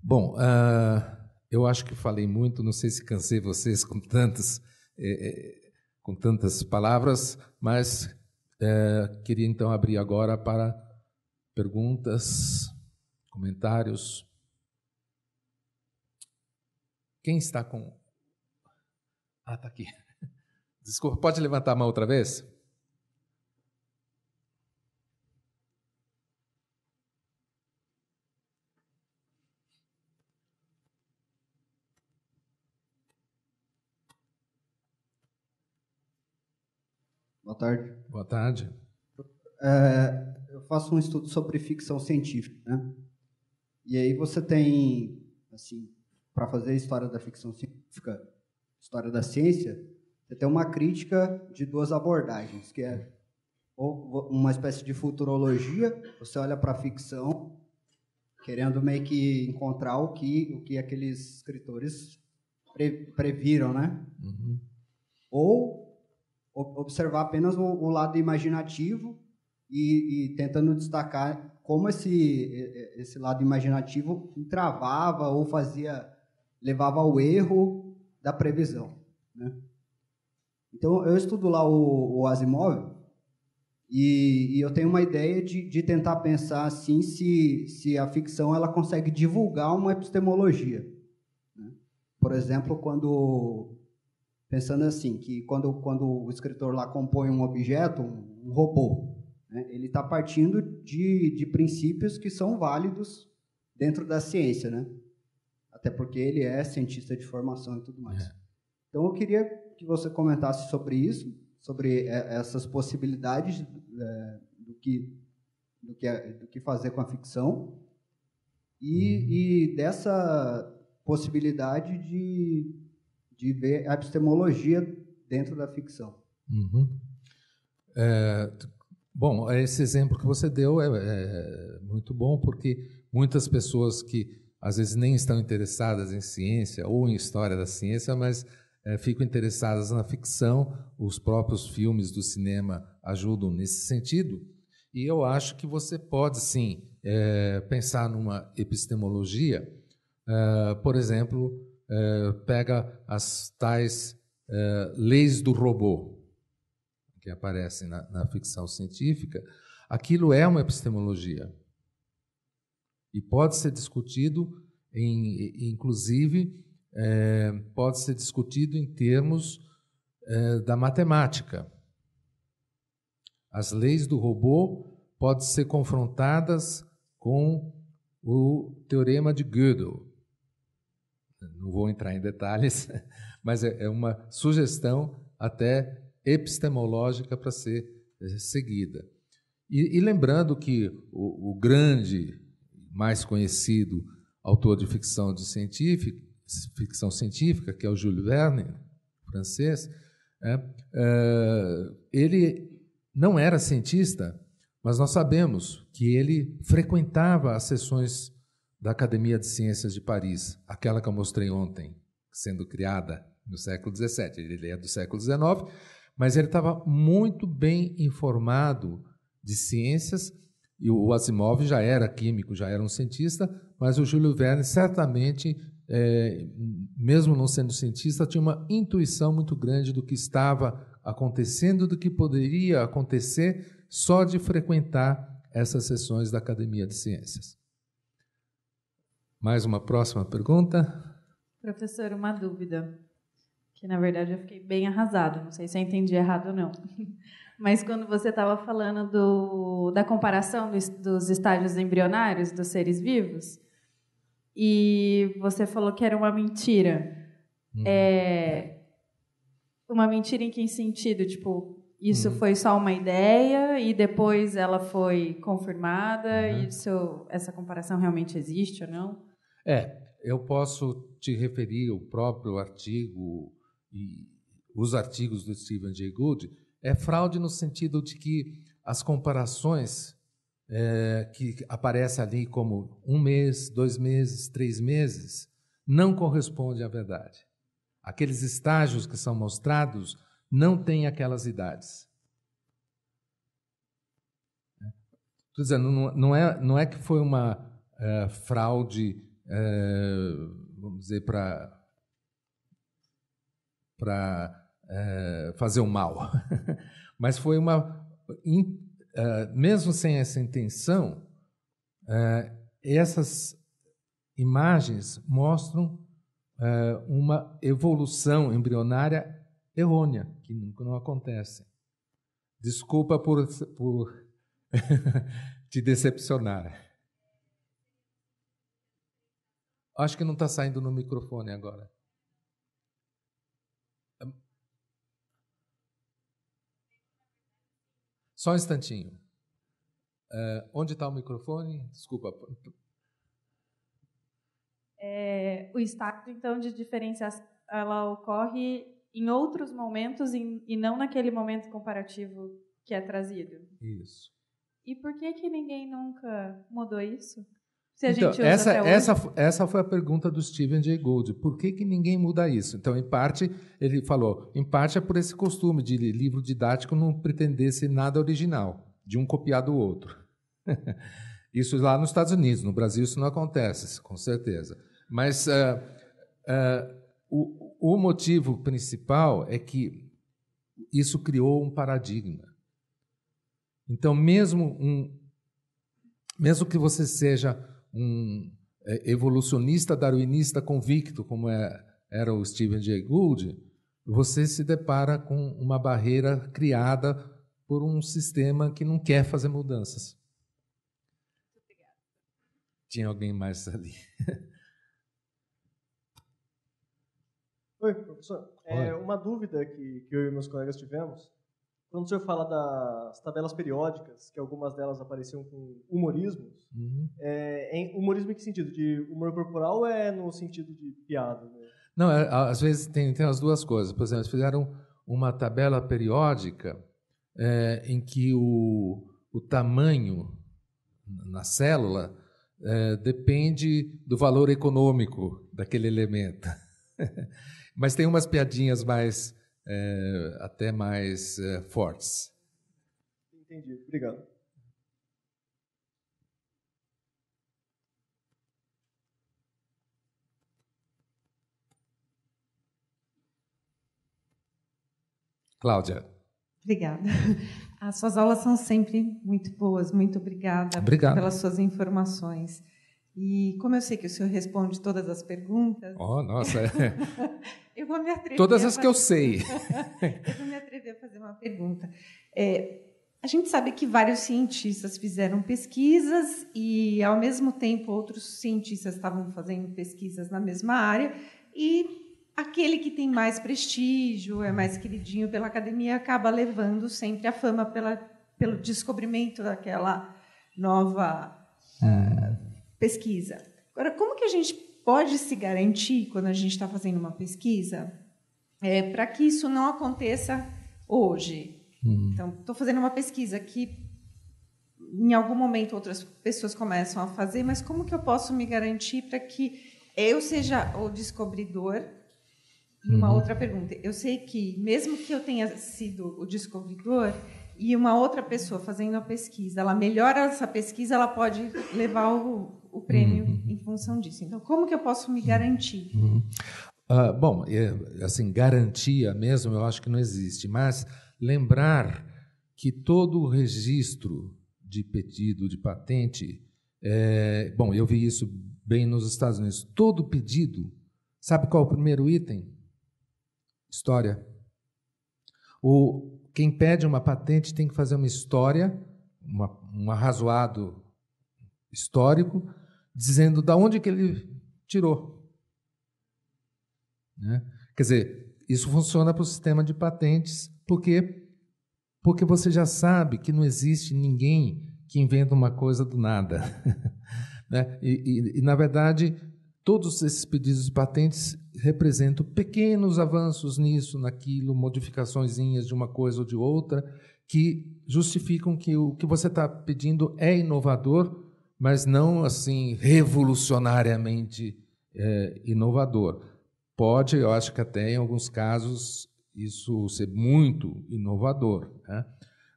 Bom, uh, eu acho que falei muito, não sei se cansei vocês com tantas, eh, com tantas palavras, mas eh, queria então abrir agora para perguntas, comentários. Quem está com ah, está aqui. [laughs] Desculpa, pode levantar a mão outra vez? Boa tarde. Boa tarde. É, eu faço um estudo sobre ficção científica, né? E aí você tem, assim, para fazer a história da ficção científica, história da ciência, você tem uma crítica de duas abordagens, que é ou uma espécie de futurologia, você olha para a ficção, querendo meio que encontrar o que, o que aqueles escritores pre, previram, né? Uhum. Ou observar apenas o, o lado imaginativo e, e, tentando destacar como esse, esse lado imaginativo travava ou fazia levava ao erro da previsão. Né? Então, eu estudo lá o, o Asimov e, e, eu tenho uma ideia de, de tentar pensar assim se, se a ficção ela consegue divulgar uma epistemologia. Né? Por exemplo, quando pensando assim que quando, quando o escritor lá compõe um objeto, um, um robô, né? ele está partindo de, de princípios que são válidos dentro da ciência, né? até porque ele é cientista de formação e tudo mais. É. Então eu queria que você comentasse sobre isso, sobre essas possibilidades é, do, que, do, que, é, do que fazer com a ficção e, uhum. e dessa possibilidade de, de ver a epistemologia dentro da ficção. Uhum. É, bom, esse exemplo que você deu é, é muito bom porque muitas pessoas que às vezes nem estão interessadas em ciência ou em história da ciência, mas é, ficam interessadas na ficção. Os próprios filmes do cinema ajudam nesse sentido. E eu acho que você pode sim é, pensar numa epistemologia, é, por exemplo, pega as tais leis do robô que aparecem na, na ficção científica. Aquilo é uma epistemologia e pode ser discutido, em, inclusive, é, pode ser discutido em termos é, da matemática. As leis do robô podem ser confrontadas com o teorema de Gödel. Não vou entrar em detalhes, [laughs] mas é, é uma sugestão até epistemológica para ser é, seguida. E, e lembrando que o, o grande mais conhecido autor de ficção de científica, ficção científica, que é o Júlio Verne, francês, é, é, ele não era cientista, mas nós sabemos que ele frequentava as sessões da Academia de Ciências de Paris, aquela que eu mostrei ontem, sendo criada no século XVII. Ele é do século XIX, mas ele estava muito bem informado de ciências e o Asimov já era químico, já era um cientista, mas o Júlio Verne certamente, é, mesmo não sendo cientista, tinha uma intuição muito grande do que estava acontecendo, do que poderia acontecer só de frequentar essas sessões da Academia de Ciências. Mais uma próxima pergunta? Professor, uma dúvida, que na verdade eu fiquei bem arrasado, não sei se eu entendi errado ou não. [laughs] Mas quando você estava falando do, da comparação dos, dos estágios embrionários dos seres vivos, e você falou que era uma mentira. Uhum. É, uma mentira em que sentido? Tipo, isso uhum. foi só uma ideia e depois ela foi confirmada? Uhum. Isso, essa comparação realmente existe ou não? É, eu posso te referir o próprio artigo e os artigos do Stephen Jay Gould, é fraude no sentido de que as comparações é, que aparecem ali como um mês, dois meses, três meses, não correspondem à verdade. Aqueles estágios que são mostrados não têm aquelas idades. Estou dizendo, não, é, não é que foi uma é, fraude, é, vamos dizer, para é, fazer o mal. [laughs] Mas foi uma. In, eh, mesmo sem essa intenção, eh, essas imagens mostram uma evolução embrionária errônea, que nunca não acontece. Desculpa por, por [laughs] te decepcionar. Acho que não está saindo no microfone agora. Só um instantinho. Uh, onde está o microfone? Desculpa. É, o estado, então, de diferenciação, ela ocorre em outros momentos em, e não naquele momento comparativo que é trazido. Isso. E por que que ninguém nunca mudou isso? se a então, gente usa essa, essa, essa foi a pergunta do Steven Jay Gould. Por que, que ninguém muda isso? Então, em parte, ele falou, em parte é por esse costume de livro didático não pretender ser nada original, de um copiar do outro. [laughs] isso lá nos Estados Unidos, no Brasil isso não acontece, com certeza. Mas uh, uh, o, o motivo principal é que isso criou um paradigma. Então, mesmo um, mesmo que você seja um é, evolucionista darwinista convicto, como é, era o Stephen Jay Gould, você se depara com uma barreira criada por um sistema que não quer fazer mudanças. Obrigada. Tinha alguém mais ali? [laughs] Oi, professor. Oi. É, uma dúvida que, que eu e meus colegas tivemos quando o senhor fala das tabelas periódicas, que algumas delas apareciam com humorismos, uhum. é, é humorismo em que sentido? De humor corporal ou é no sentido de piada? Né? Não, é, às vezes tem, tem as duas coisas. Por exemplo, eles fizeram uma tabela periódica é, em que o, o tamanho na célula é, depende do valor econômico daquele elemento. [laughs] Mas tem umas piadinhas mais é, até mais é, fortes. Entendi, obrigado. Cláudia. Obrigada. As suas aulas são sempre muito boas. Muito obrigada Obrigado. pelas suas informações. E como eu sei que o senhor responde todas as perguntas. Oh, nossa! É. [laughs] eu vou me atrever. Todas as que eu sei. [laughs] eu vou me atrever a fazer uma pergunta. É, a gente sabe que vários cientistas fizeram pesquisas e, ao mesmo tempo, outros cientistas estavam fazendo pesquisas na mesma área. E aquele que tem mais prestígio, é mais queridinho pela academia, acaba levando sempre a fama pela, pelo descobrimento daquela nova. Hum. Ah, pesquisa. Agora, como que a gente pode se garantir quando a gente está fazendo uma pesquisa é, para que isso não aconteça hoje? Hum. Então, estou fazendo uma pesquisa que em algum momento outras pessoas começam a fazer, mas como que eu posso me garantir para que eu seja o descobridor? Uma uhum. outra pergunta. Eu sei que mesmo que eu tenha sido o descobridor e uma outra pessoa fazendo a pesquisa, ela melhora essa pesquisa, ela pode levar o, o prêmio uhum. em função disso. Então, como que eu posso me garantir? Uhum. Uh, bom, é, assim, garantia mesmo eu acho que não existe, mas lembrar que todo o registro de pedido de patente, é, bom, eu vi isso bem nos Estados Unidos, todo pedido, sabe qual é o primeiro item? História. O, quem pede uma patente tem que fazer uma história, uma, um arrazoado histórico dizendo da onde que ele tirou. Né? Quer dizer, isso funciona para o sistema de patentes, porque porque você já sabe que não existe ninguém que inventa uma coisa do nada. [laughs] né? e, e, e, na verdade, todos esses pedidos de patentes representam pequenos avanços nisso, naquilo, modificaçõezinhas de uma coisa ou de outra, que justificam que o que você está pedindo é inovador mas não assim revolucionariamente é, inovador. Pode, eu acho que até em alguns casos isso ser muito inovador, né?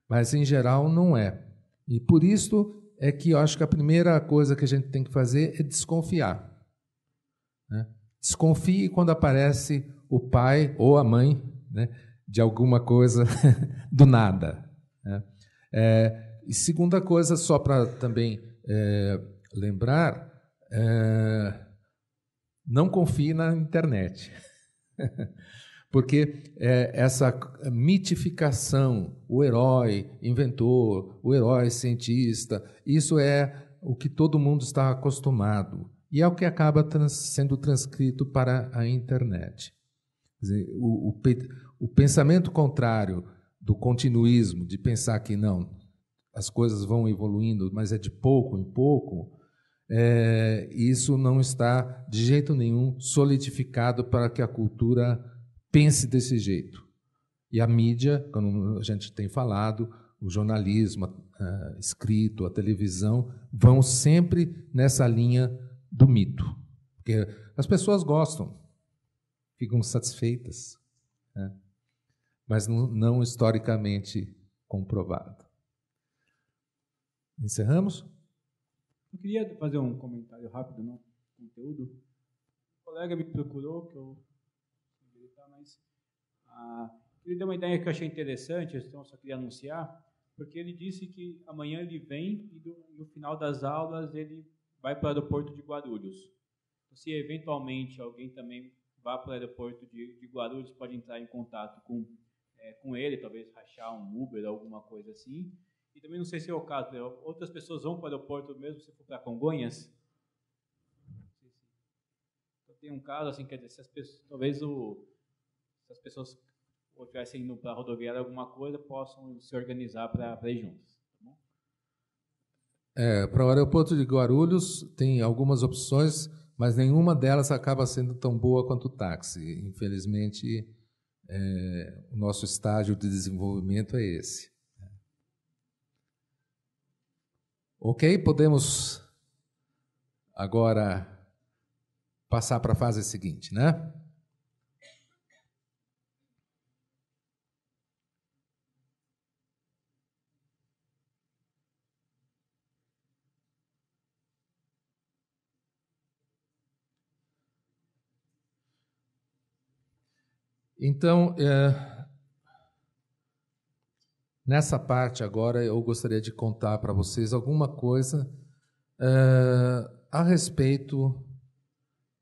mas em geral não é. E por isso é que eu acho que a primeira coisa que a gente tem que fazer é desconfiar. Né? Desconfie quando aparece o pai ou a mãe né, de alguma coisa [laughs] do nada. Né? É, e segunda coisa, só para também é, lembrar, é, não confie na internet. [laughs] Porque é, essa mitificação, o herói inventor, o herói cientista, isso é o que todo mundo está acostumado. E é o que acaba trans, sendo transcrito para a internet. Dizer, o, o, o pensamento contrário do continuismo, de pensar que não, as coisas vão evoluindo, mas é de pouco em pouco, é, isso não está de jeito nenhum solidificado para que a cultura pense desse jeito. E a mídia, como a gente tem falado, o jornalismo a, a, escrito, a televisão, vão sempre nessa linha do mito. Porque as pessoas gostam, ficam satisfeitas, né? mas não, não historicamente comprovado. Encerramos? Eu queria fazer um comentário rápido, no conteúdo. O colega me procurou, que eu tá, mas ah, ele deu uma ideia que eu achei interessante, então eu só queria anunciar, porque ele disse que amanhã ele vem e do, no final das aulas ele vai para o aeroporto de Guarulhos. Então, se eventualmente alguém também vá para o aeroporto de, de Guarulhos, pode entrar em contato com, é, com ele, talvez rachar um Uber, alguma coisa assim, e também não sei se é o caso, né? outras pessoas vão para o aeroporto mesmo se for para Congonhas. Então, tem um caso assim, quer dizer, se as pessoas, talvez o, se as pessoas estivessem indo para a rodoviária alguma coisa, possam se organizar para ir juntos. Tá é, para o aeroporto de Guarulhos tem algumas opções, mas nenhuma delas acaba sendo tão boa quanto o táxi. Infelizmente, é, o nosso estágio de desenvolvimento é esse. Ok, podemos agora passar para a fase seguinte, né? Então, eh, Nessa parte agora eu gostaria de contar para vocês alguma coisa eh, a respeito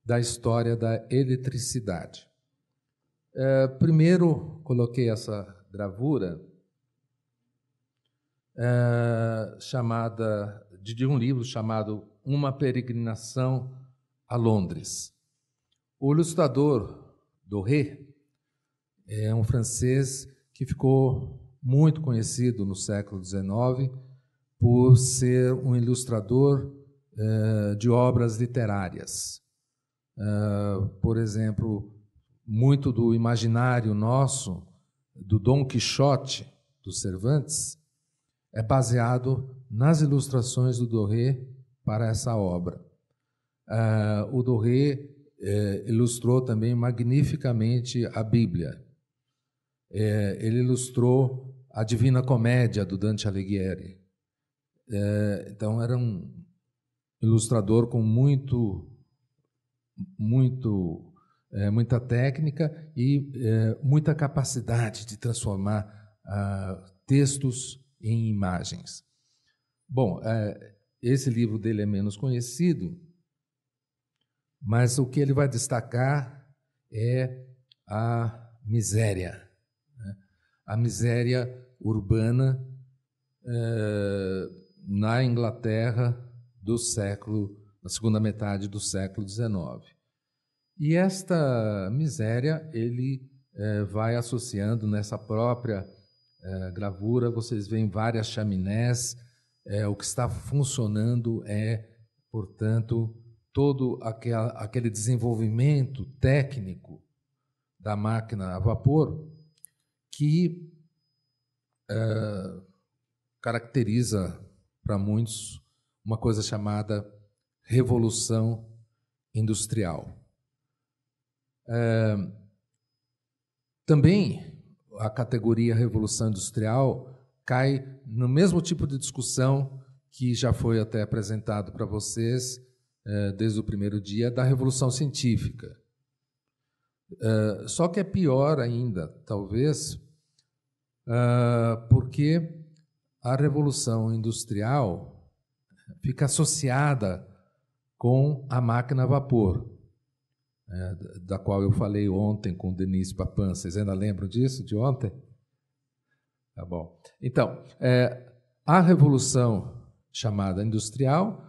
da história da eletricidade. Eh, primeiro coloquei essa gravura eh, chamada de, de um livro chamado Uma Peregrinação a Londres. O ilustrador Doré é um francês que ficou muito conhecido no século XIX por ser um ilustrador eh, de obras literárias. Uh, por exemplo, muito do imaginário nosso, do Dom Quixote, do Cervantes, é baseado nas ilustrações do Doré para essa obra. Uh, o Doré ilustrou também magnificamente a Bíblia. ele ilustrou a Divina Comédia do Dante Alighieri. É, então era um ilustrador com muito, muito, é, muita técnica e é, muita capacidade de transformar ah, textos em imagens. Bom, é, esse livro dele é menos conhecido, mas o que ele vai destacar é a miséria. Né? A miséria urbana é, na Inglaterra do século, na segunda metade do século XIX. E esta miséria ele é, vai associando nessa própria é, gravura, vocês veem várias chaminés, é, o que está funcionando é, portanto, todo aquele desenvolvimento técnico da máquina a vapor que é, caracteriza para muitos uma coisa chamada revolução industrial. É, também a categoria revolução industrial cai no mesmo tipo de discussão que já foi até apresentado para vocês é, desde o primeiro dia da revolução científica. É, só que é pior ainda, talvez, ah, porque a revolução industrial fica associada com a máquina a vapor, né, da qual eu falei ontem com o Denise Papan. Vocês ainda lembram disso, de ontem? Tá bom. Então, é, a revolução chamada industrial,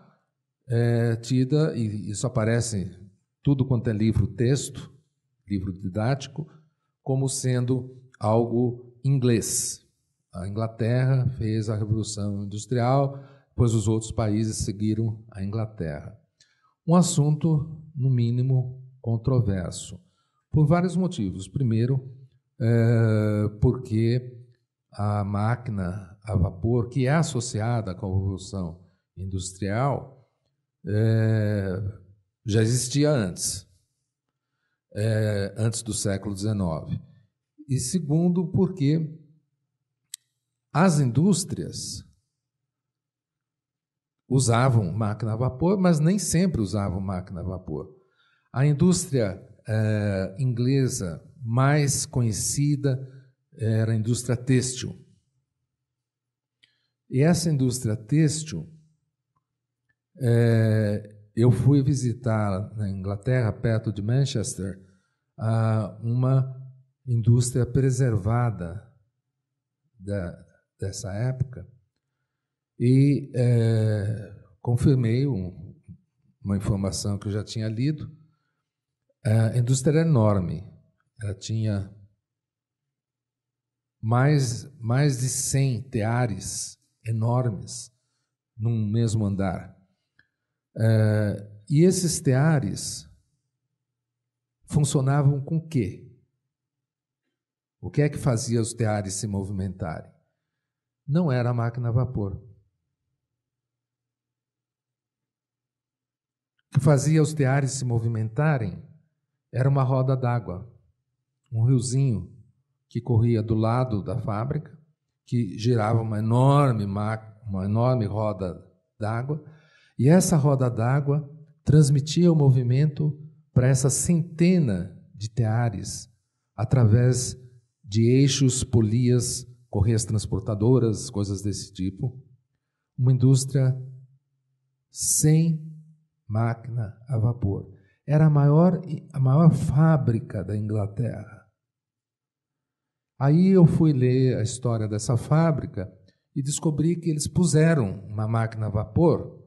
é, tida, e isso aparece tudo quanto é livro texto, livro didático, como sendo algo inglês. A Inglaterra fez a Revolução Industrial, depois os outros países seguiram a Inglaterra. Um assunto, no mínimo, controverso, por vários motivos. Primeiro, é, porque a máquina a vapor, que é associada com a Revolução Industrial, é, já existia antes, é, antes do século XIX e segundo, porque as indústrias usavam máquina a vapor, mas nem sempre usavam máquina a vapor. A indústria eh, inglesa mais conhecida eh, era a indústria têxtil. E essa indústria têxtil, eh, eu fui visitar na Inglaterra, perto de Manchester, ah, uma indústria preservada da, dessa época e é, confirmei um, uma informação que eu já tinha lido. É, a indústria era enorme, ela tinha mais, mais de 100 teares enormes num mesmo andar. É, e esses teares funcionavam com o quê? O que é que fazia os teares se movimentarem? Não era a máquina a vapor. O que fazia os teares se movimentarem era uma roda d'água, um riozinho que corria do lado da fábrica, que girava uma enorme, uma enorme roda d'água, e essa roda d'água transmitia o movimento para essa centena de teares através de eixos, polias, correias transportadoras, coisas desse tipo. Uma indústria sem máquina a vapor. Era a maior, a maior fábrica da Inglaterra. Aí eu fui ler a história dessa fábrica e descobri que eles puseram uma máquina a vapor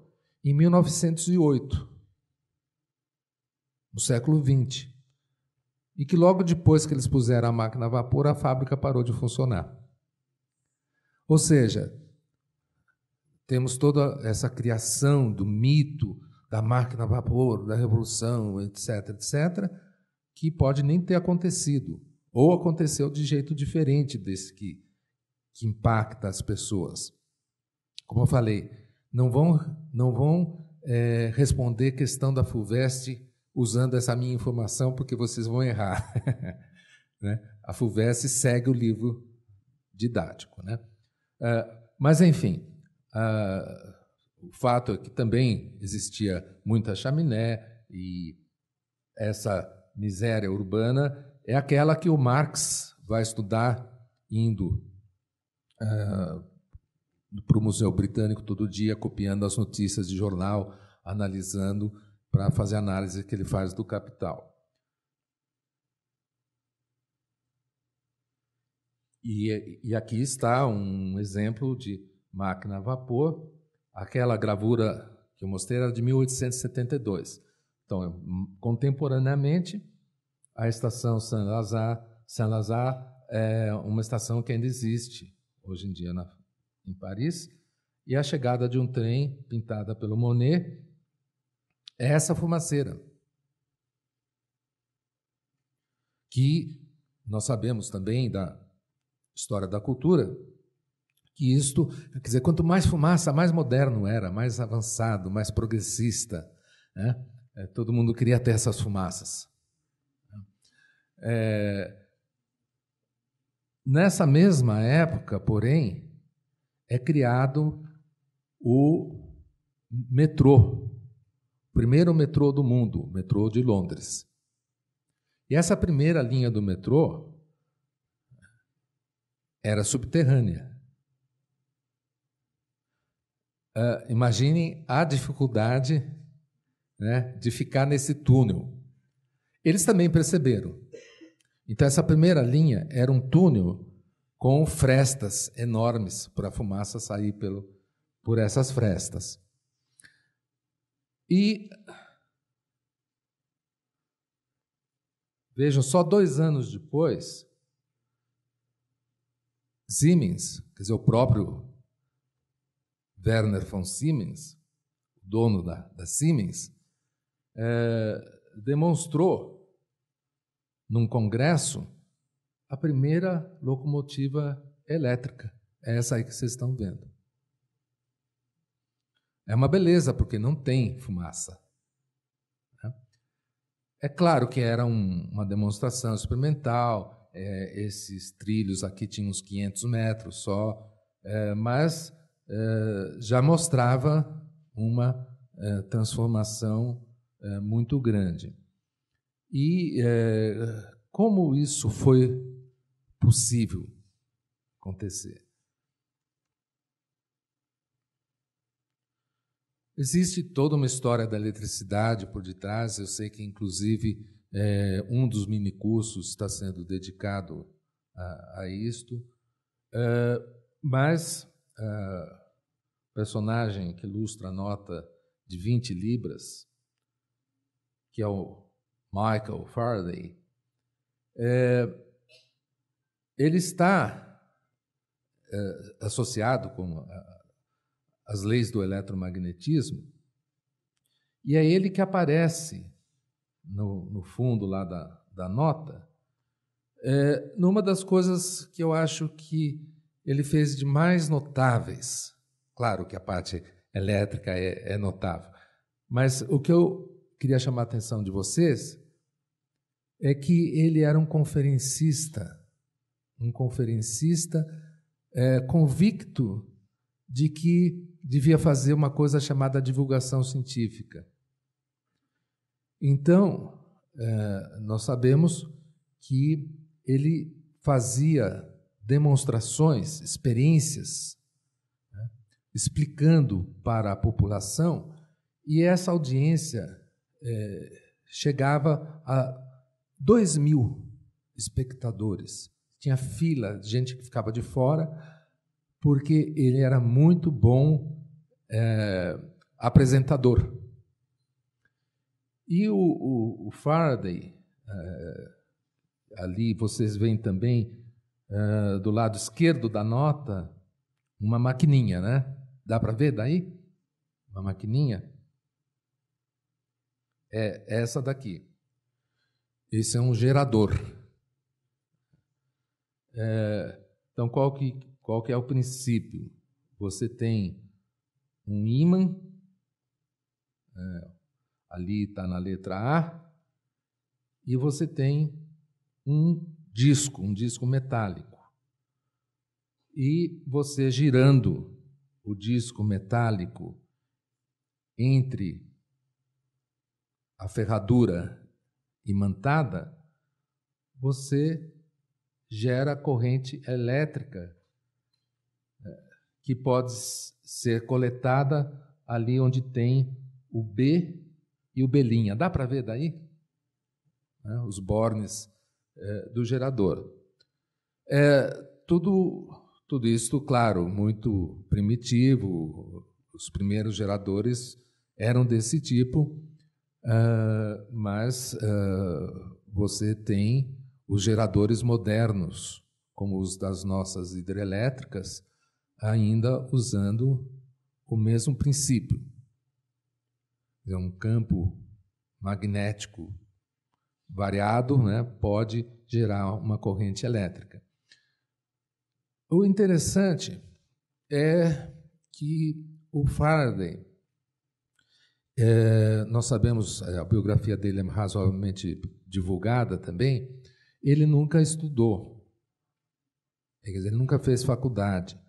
em 1908, no século XX e que logo depois que eles puseram a máquina a vapor, a fábrica parou de funcionar. Ou seja, temos toda essa criação do mito da máquina a vapor, da revolução, etc., etc., que pode nem ter acontecido, ou aconteceu de jeito diferente desse que, que impacta as pessoas. Como eu falei, não vão, não vão é, responder questão da FUVEST usando essa minha informação porque vocês vão errar. [laughs] né? A FUVEST segue o livro didático. Né? Uh, mas, enfim, uh, o fato é que também existia muita chaminé e essa miséria urbana é aquela que o Marx vai estudar indo uh, ah, para o Museu Britânico todo dia, copiando as notícias de jornal, analisando para fazer a análise que ele faz do capital. E, e aqui está um exemplo de máquina a vapor. Aquela gravura que eu mostrei era de 1872. Então, hum, contemporaneamente, a estação Saint-Lazare Saint é uma estação que ainda existe hoje em dia na, em Paris, e a chegada de um trem pintada pelo Monet é essa fumaceira. Que nós sabemos também da história da cultura, que isto, quer dizer, quanto mais fumaça, mais moderno era, mais avançado, mais progressista. Né? É, todo mundo queria ter essas fumaças. É, nessa mesma época, porém, é criado o metrô, primeiro metrô do mundo, metrô de Londres. E essa primeira linha do metrô era subterrânea. Uh, ah, imaginem a dificuldade né, de ficar nesse túnel. Eles também perceberam. Então, essa primeira linha era um túnel com frestas enormes para a fumaça sair pelo, por essas frestas. E vejam, só dois anos depois, Siemens, quer dizer, o próprio Werner von Siemens, dono da, da Siemens, é, demonstrou num congresso a primeira locomotiva elétrica, É essa aí que vocês estão vendo. É uma beleza, porque não tem fumaça. Né? É claro que era um, uma demonstração experimental, é, esses trilhos aqui tinham uns 500 metros só, é, mas é, já mostrava uma é, transformação é, muito grande. E é, como isso foi possível acontecer? Existe toda uma história da eletricidade por detrás. Eu sei que, inclusive, é, um dos minicursos está sendo dedicado a, a isto. É, mas a é, personagem que ilustra a nota de 20 libras, que é o Michael Faraday, é, ele está é, associado, com as leis do eletromagnetismo, e é ele que aparece no, no fundo lá da, da nota, é, numa das coisas que eu acho que ele fez de mais notáveis. Claro que a parte elétrica é, é notável, mas o que eu queria chamar a atenção de vocês é que ele era um conferencista, um conferencista é, convicto de que devia fazer uma coisa chamada divulgação científica. Então, é, nós sabemos que ele fazia demonstrações, experiências, né, explicando para a população, e essa audiência é, chegava a 2 mil espectadores. Tinha fila de gente que ficava de fora, porque ele era muito bom é, apresentador. E o, o, o Faraday, é, ali vocês veem também é, do lado esquerdo da nota uma maquininha, né? Dá para ver daí? Uma maquininha? É essa daqui. Esse é um gerador. É, então, qual que, qual que é o princípio? Você tem um ímã, é, ali está na letra A, e você tem um disco, um disco metálico. E você girando o disco metálico entre a ferradura imantada, você gera corrente elétrica é, que pode ser coletada ali onde tem o B e o Belinha. Dá para ver daí? Né, os bornes é, do gerador. É, tudo, tudo isso, claro, muito primitivo. Os primeiros geradores eram desse tipo, uh, mas uh, você tem os geradores modernos, como os das nossas hidrelétricas, ainda usando o mesmo princípio. É um campo magnético variado né, pode gerar uma corrente elétrica. O interessante é que o Faraday, é, nós sabemos, é, a biografia dele é razoavelmente divulgada também, ele nunca estudou, quer dizer, ele nunca fez faculdade.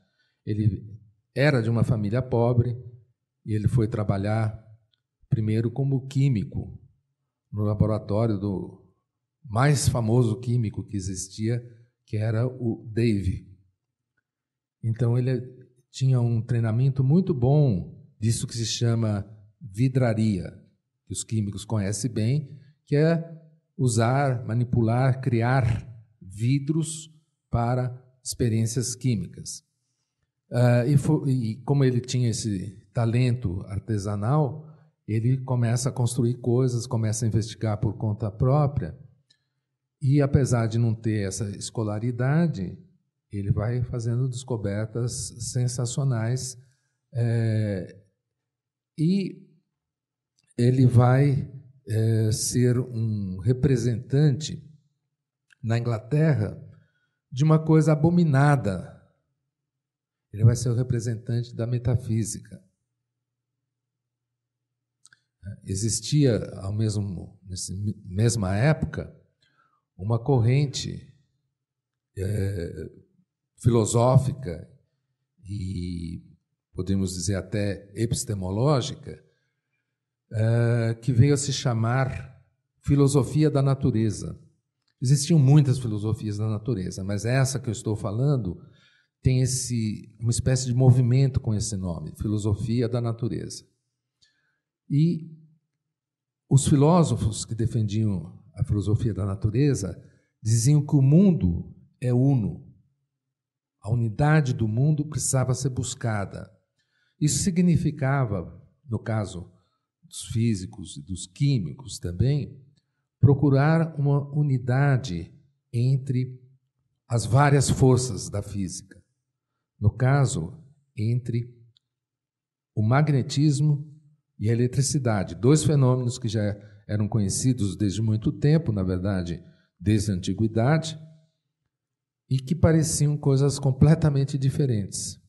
Ele era de uma família pobre e ele foi trabalhar primeiro como químico no laboratório do mais famoso químico que existia, que era o Dave. Então ele tinha um treinamento muito bom disso que se chama vidraria, que os químicos conhecem bem, que é usar, manipular, criar vidros para experiências químicas. Uh, e, foi, e, como ele tinha esse talento artesanal, ele começa a construir coisas, começa a investigar por conta própria. E apesar de não ter essa escolaridade, ele vai fazendo descobertas sensacionais. É, e ele vai é, ser um representante na Inglaterra de uma coisa abominada ele vai ser o representante da metafísica. Existia, ao mesmo, nessa mesma época, uma corrente é, filosófica e, podemos dizer, até epistemológica, é, que veio a se chamar filosofia da natureza. Existiam muitas filosofias da natureza, mas essa que eu estou falando tem esse uma espécie de movimento com esse nome, filosofia da natureza. E os filósofos que defendiam a filosofia da natureza diziam que o mundo é uno. A unidade do mundo precisava ser buscada. Isso significava, no caso dos físicos e dos químicos também, procurar uma unidade entre as várias forças da física no caso, entre o magnetismo e a eletricidade, dois fenômenos que já eram conhecidos desde muito tempo, na verdade, desde a antiguidade, e que pareciam coisas completamente diferentes.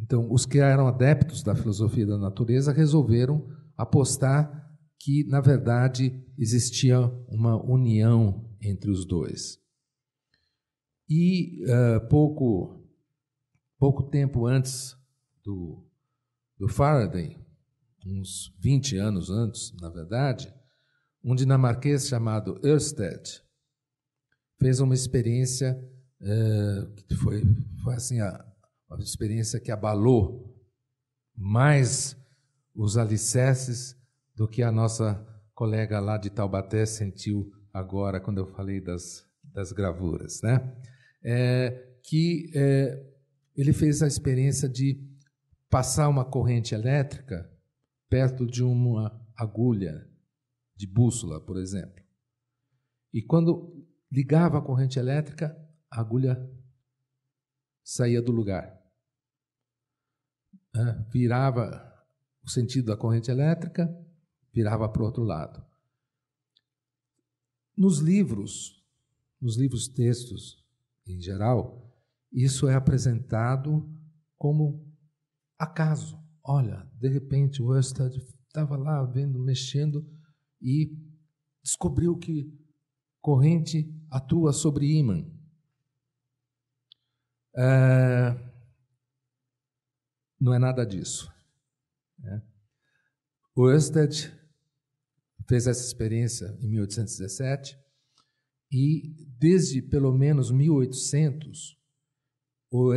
Então, os que eram adeptos da filosofia da natureza resolveram apostar que, na verdade, existia uma união entre os dois. E uh, pouco, pouco tempo antes do, do Faraday, uns 20 anos antes, na verdade, um dinamarquês chamado Ørsted fez uma experiência uh, que foi, foi assim, a, uma experiência que abalou mais os alicerces do que a nossa colega lá de Taubaté sentiu agora quando eu falei das, das gravuras, né? é, que é, ele fez a experiência de passar uma corrente elétrica perto de uma agulha de bússola, por exemplo. E quando ligava a corrente elétrica, a agulha saía do lugar. Virava o sentido da corrente elétrica, virava para o outro lado. Nos livros, nos livros textos em geral, isso é apresentado como acaso. Olha, de repente o Ørsted estava lá vendo, mexendo e descobriu que corrente atua sobre ímã. É... Não é nada disso. Né? O Ørsted fez essa experiência em 1817 e desde pelo menos 1800, o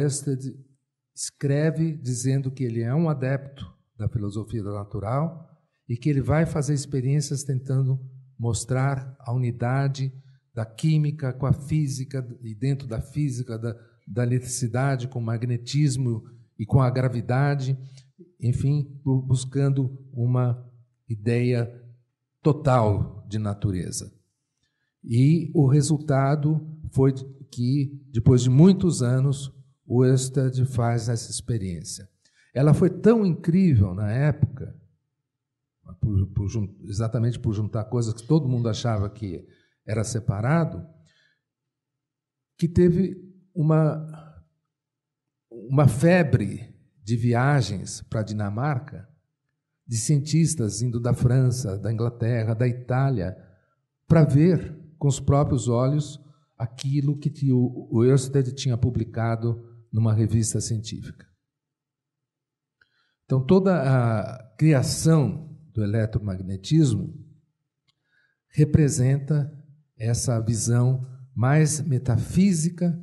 escreve dizendo que ele é um adepto da filosofia da natural e que ele vai fazer experiências tentando mostrar a unidade da química com a física e dentro da física da, da eletricidade com o magnetismo e com a gravidade, enfim, buscando uma ideia total de natureza. E o resultado foi que, depois de muitos anos, o Estad faz essa experiência. Ela foi tão incrível na época, por, por, exatamente por juntar coisas que todo mundo achava que era separado, que teve uma, uma febre de viagens para a Dinamarca, de cientistas indo da França, da Inglaterra, da Itália, para ver com os próprios olhos aquilo que o Ørsted tinha publicado numa revista científica. Então, toda a criação do eletromagnetismo representa essa visão mais metafísica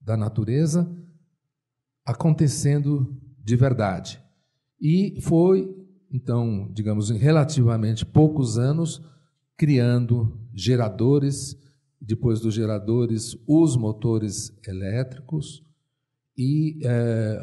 da natureza acontecendo de verdade. E foi, então, digamos, em relativamente poucos anos, criando geradores, depois dos geradores, os motores elétricos, e é,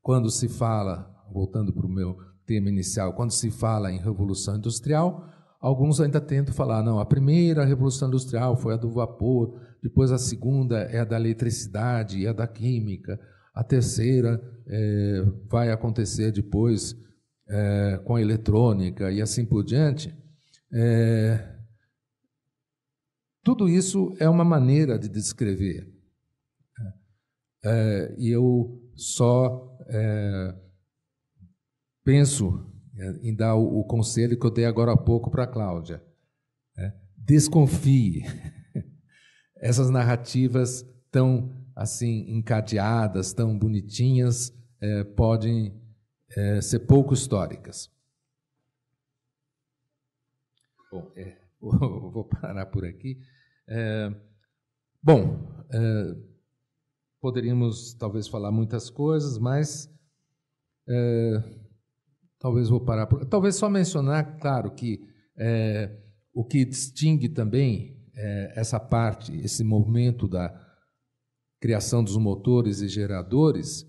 quando se fala, voltando para o meu tema inicial, quando se fala em revolução industrial, alguns ainda tentam falar, não, a primeira revolução industrial foi a do vapor, depois a segunda é a da eletricidade, é a da química, a terceira é, vai acontecer depois é, com a eletrônica e assim por diante. É, tudo isso é uma maneira de descrever. É, é, e eu só é, penso é, em dar o, o, conselho que eu dei agora há pouco para a Cláudia. É, desconfie. [laughs] Essas narrativas tão assim encadeadas, tão bonitinhas, podem ser pouco históricas. Bom, [laughs] vou parar por aqui. É, bom, é, poderíamos talvez falar muitas coisas, mas é, talvez vou parar. Por, talvez só mencionar, claro, que é, o que distingue também é, essa parte, esse movimento da criação dos motores e geradores,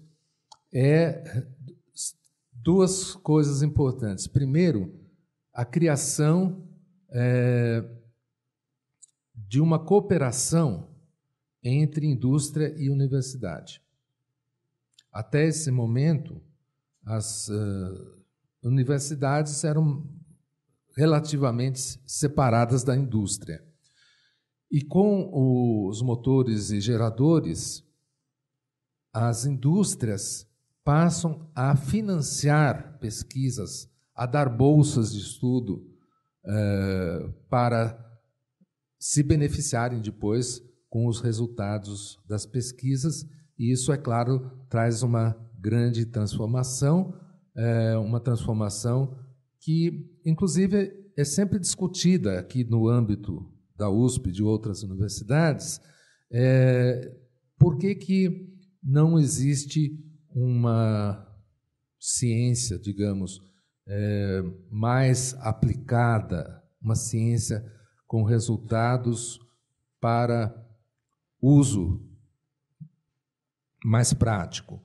é duas coisas importantes. Primeiro, a criação é, de uma cooperação entre indústria e universidade. Até esse momento, as uh, universidades eram relativamente separadas da indústria. E com os motores e geradores, as indústrias passam a financiar pesquisas, a dar bolsas de estudo uh, para se beneficiarem depois com os resultados das pesquisas, e isso, é claro, traz uma grande transformação, é, uma transformação que, inclusive, é sempre discutida aqui no âmbito da USP e de outras universidades, é, por que, que não existe uma ciência, digamos, é, mais aplicada, uma ciência com resultados para uso mais prático.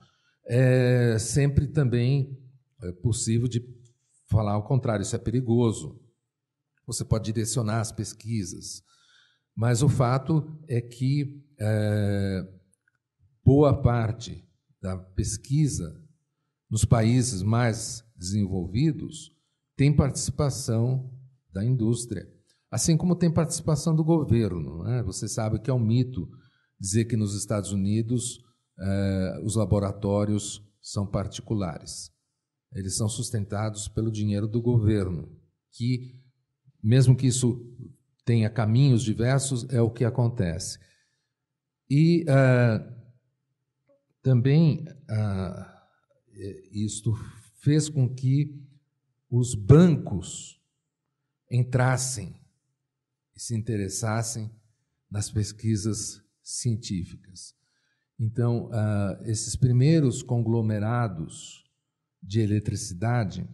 É sempre também é possível de falar ao contrário, isso é perigoso. Você pode direcionar as pesquisas, mas o fato é que é, boa parte da pesquisa nos países mais desenvolvidos tem participação da indústria. Assim como tem participação do governo. Né? Você sabe que é um mito dizer que nos Estados Unidos eh, os laboratórios são particulares. Eles são sustentados pelo dinheiro do governo, que, mesmo que isso tenha caminhos diversos, é o que acontece. E eh, também eh, eh, isto fez com que os bancos entrassem se interessassem nas pesquisas científicas. Então, uh, esses primeiros conglomerados de eletricidade,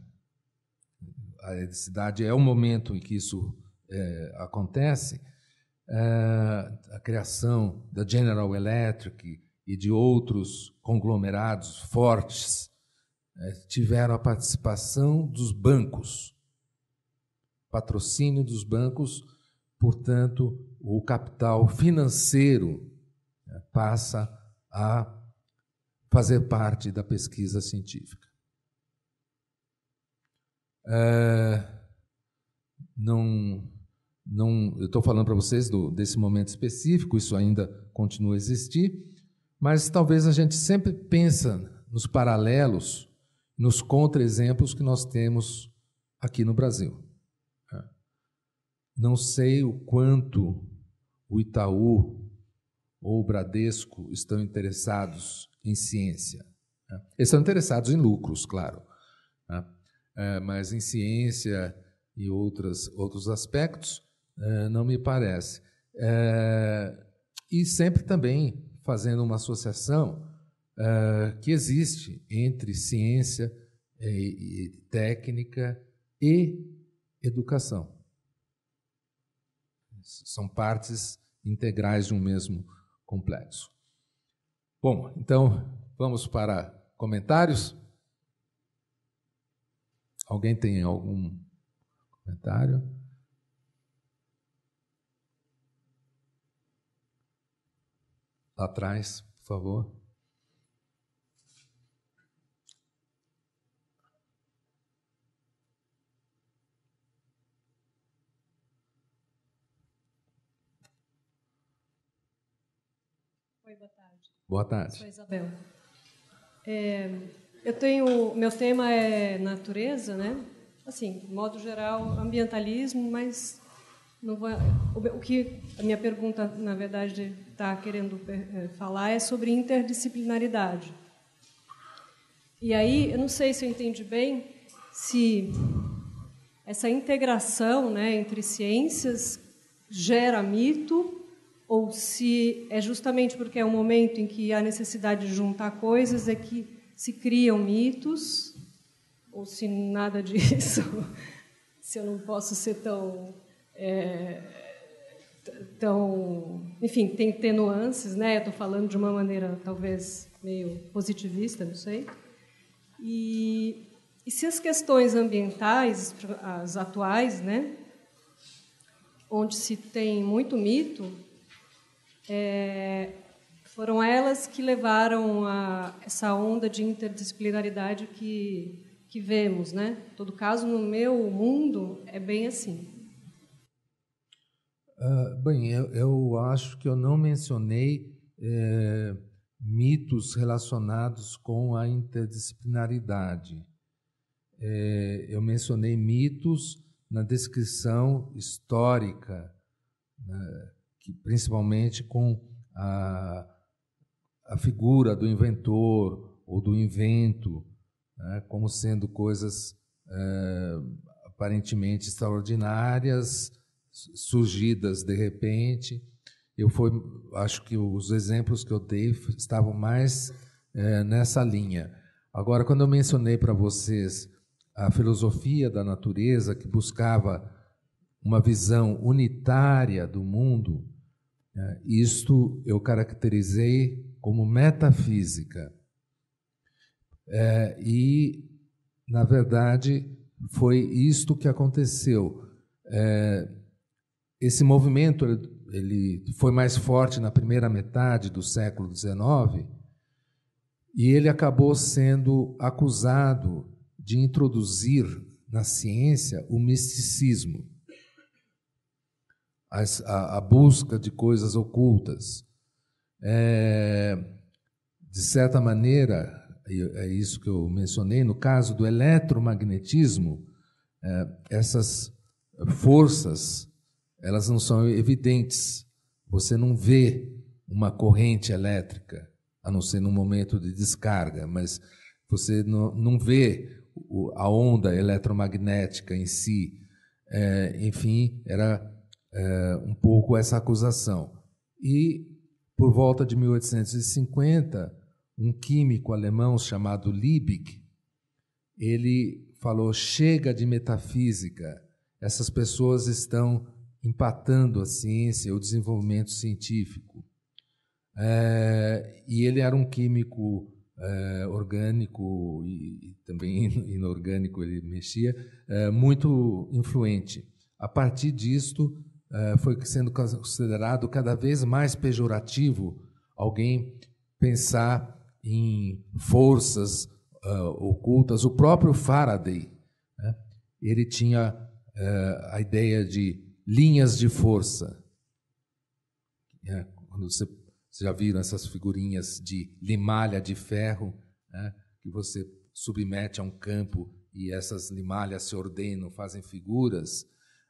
a eletricidade é o momento em que isso é, acontece, é, a criação da General Electric e de outros conglomerados fortes é, tiveram a participação dos bancos, patrocínio dos bancos portanto, o capital financeiro né, passa a fazer parte da pesquisa científica. É, não, não, eu estou falando para vocês do, desse momento específico, isso ainda continua a existir, mas talvez a gente sempre pensa nos paralelos, nos contra-exemplos que nós temos aqui no Brasil. Não sei o quanto o Itaú ou o Bradesco estão interessados em ciência. Né? Eles estão interessados em lucros, claro, né? é, mas em ciência e outras, outros aspectos, é, não me parece. É, e sempre também fazendo uma associação que existe entre ciência e técnica e educação. São partes integrais de um mesmo complexo. Bom, então vamos para comentários. Alguém tem algum comentário? Lá atrás, por favor. Boa tarde. Sou Isabel. É, eu tenho, meu tema é natureza, né? Assim, de modo geral, ambientalismo, mas não vou, o que a minha pergunta, na verdade, está querendo é, falar é sobre interdisciplinaridade. E aí, eu não sei se eu entendi bem, se essa integração né, entre ciências gera mito ou se é justamente porque é um momento em que há necessidade de juntar coisas é que se criam mitos, ou se nada disso, [laughs] se eu não posso ser tão. É, tão enfim, tem que ter nuances, né? estou falando de uma maneira talvez meio positivista, não sei. E, e se as questões ambientais, as atuais, né? onde se tem muito mito, é, foram elas que levaram a, essa onda de interdisciplinaridade que, que vemos, né? Em todo caso, no meu mundo, é bem assim. Uh, bem, eu, eu, acho que eu não mencionei é, mitos relacionados com a interdisciplinaridade. É, eu mencionei mitos na descrição histórica, né? que principalmente com a, a figura do inventor ou do invento, né, como sendo coisas é, aparentemente extraordinárias, surgidas de repente. Eu foi, acho que os exemplos que eu dei estavam mais é, nessa linha. Agora, quando eu mencionei para vocês a filosofia da natureza que buscava uma visão unitária do mundo, é, isto eu caracterizei como metafísica. É, e, na verdade, foi isto que aconteceu. É, esse movimento ele, ele, foi mais forte na primeira metade do século XIX e ele acabou sendo acusado de introduzir na ciência o misticismo a, a busca de coisas ocultas. É, de certa maneira, é isso que eu mencionei, no caso do eletromagnetismo, é, essas forças elas não são evidentes. Você não vê uma corrente elétrica, a não ser num momento de descarga, mas você não, não vê a onda eletromagnética em si. É, enfim, era é, um pouco essa acusação. E, por volta de 1850, um químico alemão chamado Liebig, ele falou: chega de metafísica, essas pessoas estão empatando a ciência, o desenvolvimento científico. É, e ele era um químico é, orgânico e, e, também [laughs] inorgânico, ele mexia, é, muito influente. A partir disto, eh, foi sendo considerado cada vez mais pejorativo alguém pensar em forças eh, ocultas. O próprio Faraday, né? ele tinha eh, a ideia de linhas de força. Né, quando você, já viram essas figurinhas de limalha de ferro, né? que você submete a um campo e essas limalhas se ordenam, fazem figuras.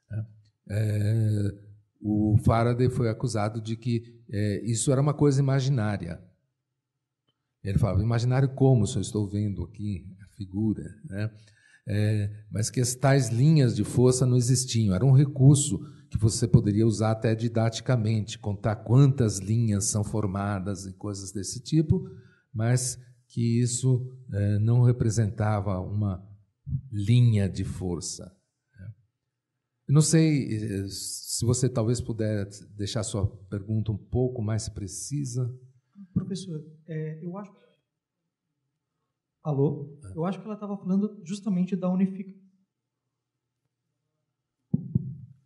Né? é, o Faraday foi acusado de que é, isso era uma coisa imaginária. Ele falava, imaginário como? Só estou vendo aqui a figura. Né? É, mas que as tais linhas de força não existiam, era um recurso que você poderia usar até didaticamente, contar quantas linhas são formadas e coisas desse tipo, mas que isso é, não representava uma linha de força. Não sei eh, se você talvez puder deixar sua pergunta um pouco mais precisa. Professor, é, eu acho. Alô? Eu acho que ela estava falando justamente da unificação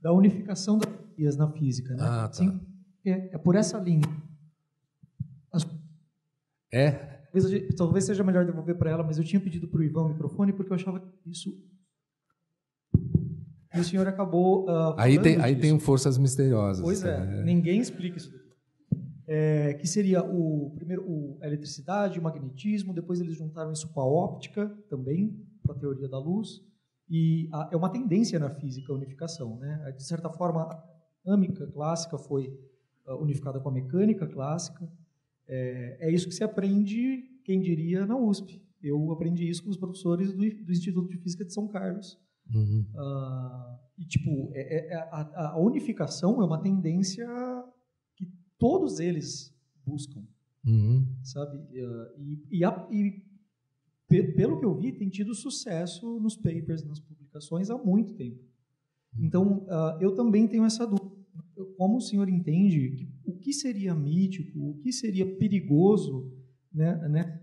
da unificação das teorias na física, né? Ah, tá. Sim, é, é, por essa linha. As... É. Talvez, talvez, seja melhor devolver para ela, mas eu tinha pedido para o Ivan o microfone porque eu achava que isso e o senhor acabou. Uh, aí tem, disso. aí tem forças misteriosas. Pois é, é. ninguém explica isso. É, que seria o primeiro o a eletricidade, o magnetismo, depois eles juntaram isso com a óptica também, para a teoria da luz. E a, é uma tendência na física a unificação. Né? É, de certa forma, a âmica clássica foi ah, unificada com a mecânica clássica. É, é isso que se aprende, quem diria, na USP. Eu aprendi isso com os professores do, do Instituto de Física de São Carlos Uhum. Uh, e, tipo, é, é, é a, a, unificação é uma tendência que todos eles buscam, uhum. sabe? Uh, e, e, a, e pe, pelo que eu vi, tem tido sucesso nos papers, nas publicações, há muito tempo. Uhum. Então, uh, eu também tenho essa dúvida. Como o senhor entende o que seria mítico, o que seria perigoso né, né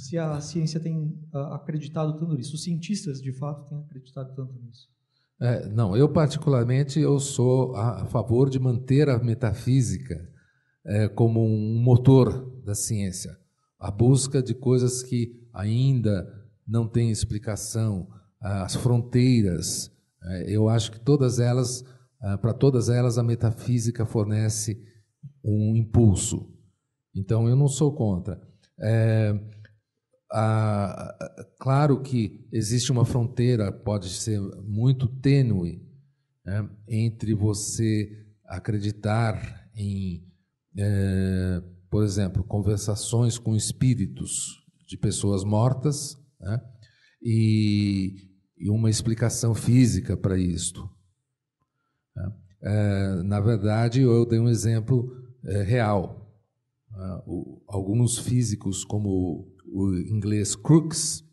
se a ciência tem ah, acreditado tanto nisso, os cientistas de fato têm acreditado tanto nisso. É, não, eu particularmente eu sou a favor de manter a metafísica é, como um motor da ciência, a busca de coisas que ainda não têm explicação, as fronteiras. É, eu acho que todas elas, é, para todas elas, a metafísica fornece um impulso. Então eu não sou contra. É, ah, claro que existe uma fronteira, pode ser muito tênue, né, entre você acreditar em, eh, por exemplo, conversações com espíritos de pessoas mortas né, e, e, uma explicação física para isto. Né. Eh, na verdade, eu dei um exemplo eh, real. Né, o, alguns físicos, como o inglês Crookes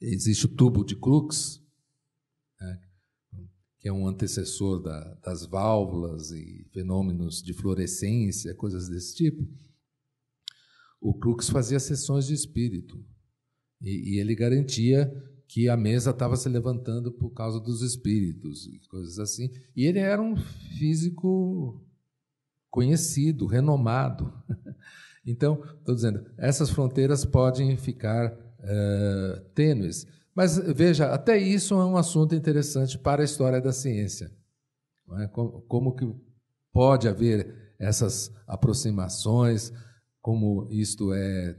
existe o tubo de Crookes, né, que é um antecessor da, das válvulas e fenômenos de fluorescência, coisas desse tipo. O Crookes fazia sessões de espírito e, e ele garantia que a mesa estava se levantando por causa dos espíritos e coisas assim. E ele era um físico conhecido, renomado. [laughs] Então, estou dizendo, essas fronteiras podem ficar uh, tênues. Mas veja, até isso é um assunto interessante para a história da ciência. É? Como, como, que pode haver essas aproximações, como isto é,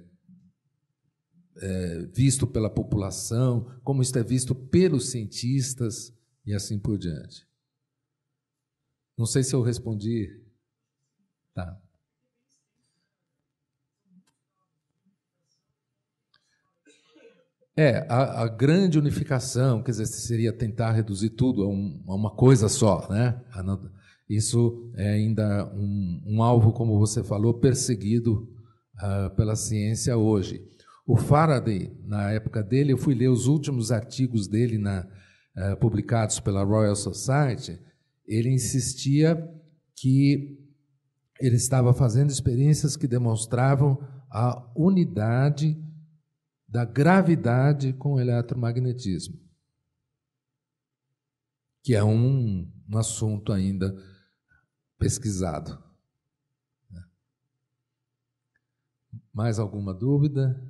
é visto pela população, como isto é visto pelos cientistas e assim por diante. Não sei se eu respondi. Tá. É, a, a, grande unificação, quer dizer, seria tentar reduzir tudo a, um, a uma coisa só, né? Isso é ainda um, um alvo, como você falou, perseguido uh, pela ciência hoje. O Faraday, na época dele, eu fui ler os últimos artigos dele na, uh, publicados pela Royal Society, ele insistia que ele estava fazendo experiências que demonstravam a unidade da gravidade com o eletromagnetismo, que é um, um assunto ainda pesquisado. Mais alguma dúvida?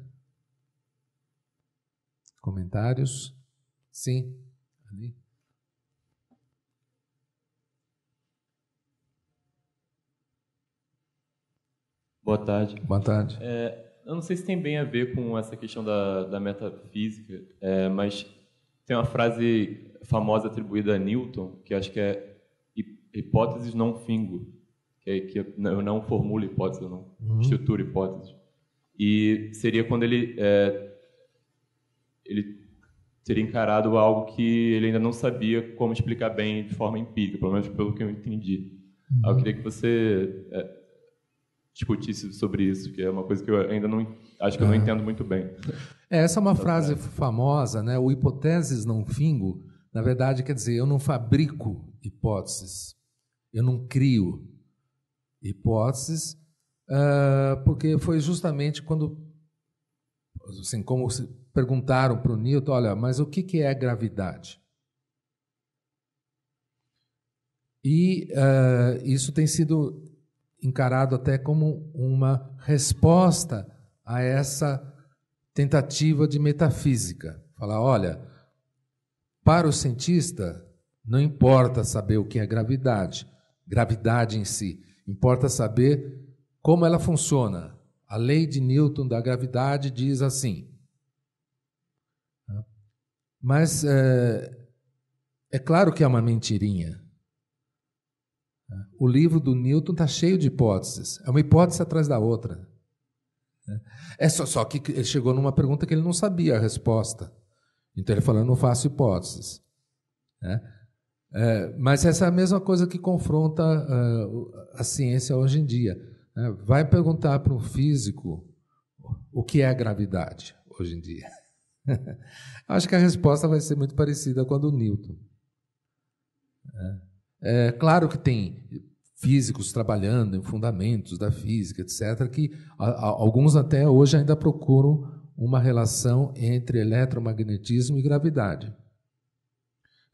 Comentários? Sim, ali. Boa tarde. Boa tarde. É, eu não sei se tem bem a ver com essa questão da, da metafísica, é, mas tem uma frase famosa atribuída a Newton, que acho que é hipóteses não fingo, que, é, que eu não formulo hipóteses, eu não uhum. estruturo hipóteses. E seria quando ele, é, ele teria encarado algo que ele ainda não sabia como explicar bem de forma empírica, pelo menos pelo que eu entendi. Ah, uhum. Eu queria que você é, discutisse sobre isso, que é uma coisa que eu ainda não acho que eu não ah. entendo muito bem. É, essa é uma frase famosa, né? O hipoteses não fingo, na verdade quer dizer, eu não fabrico hipóteses, eu não crio hipóteses, uh, porque foi justamente quando, assim, como perguntaram para o Newton, olha, mas o que, que é gravidade? E uh, isso tem sido encarado até como uma resposta a essa tentativa de metafísica. Falar, olha, para o cientista não importa saber o que é gravidade, gravidade em si, importa saber como ela funciona. A lei de Newton da gravidade diz assim. Mas é, é claro que é uma mentirinha. O livro do Newton está cheio de hipóteses, é uma hipótese atrás da outra. É só, só que ele chegou numa pergunta que ele não sabia a resposta. Então ele falou: não faço hipóteses. É. é? mas essa é a mesma coisa que confronta ah, a ciência hoje em dia. Né? vai perguntar para um físico o que é a gravidade hoje em dia. [laughs] Acho que a resposta vai ser muito parecida com a do Newton. É. É, claro que tem físicos trabalhando em fundamentos da física, etc., que a, a, alguns até hoje ainda procuram uma relação entre eletromagnetismo e gravidade.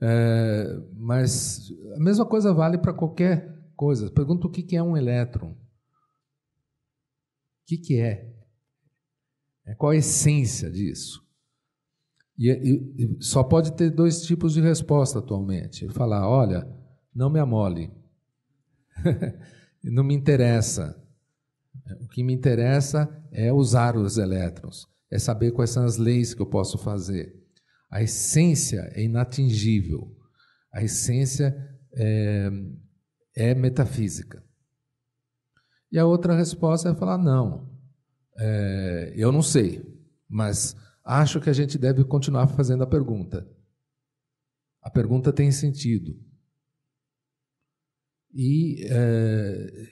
É, mas a mesma coisa vale para qualquer coisa. Pergunta o que, que é um elétron. O que, que é? é qual a essência disso? E, e, e só pode ter dois tipos de resposta atualmente. Falar, olha, não me amole. [laughs] não me interessa. O que me interessa é usar os elétrons, é saber quais são as leis que eu posso fazer. A essência é inatingível. A essência é, é metafísica. E a outra resposta é falar: não, é, eu não sei, mas acho que a gente deve continuar fazendo a pergunta. A pergunta tem sentido. E, é,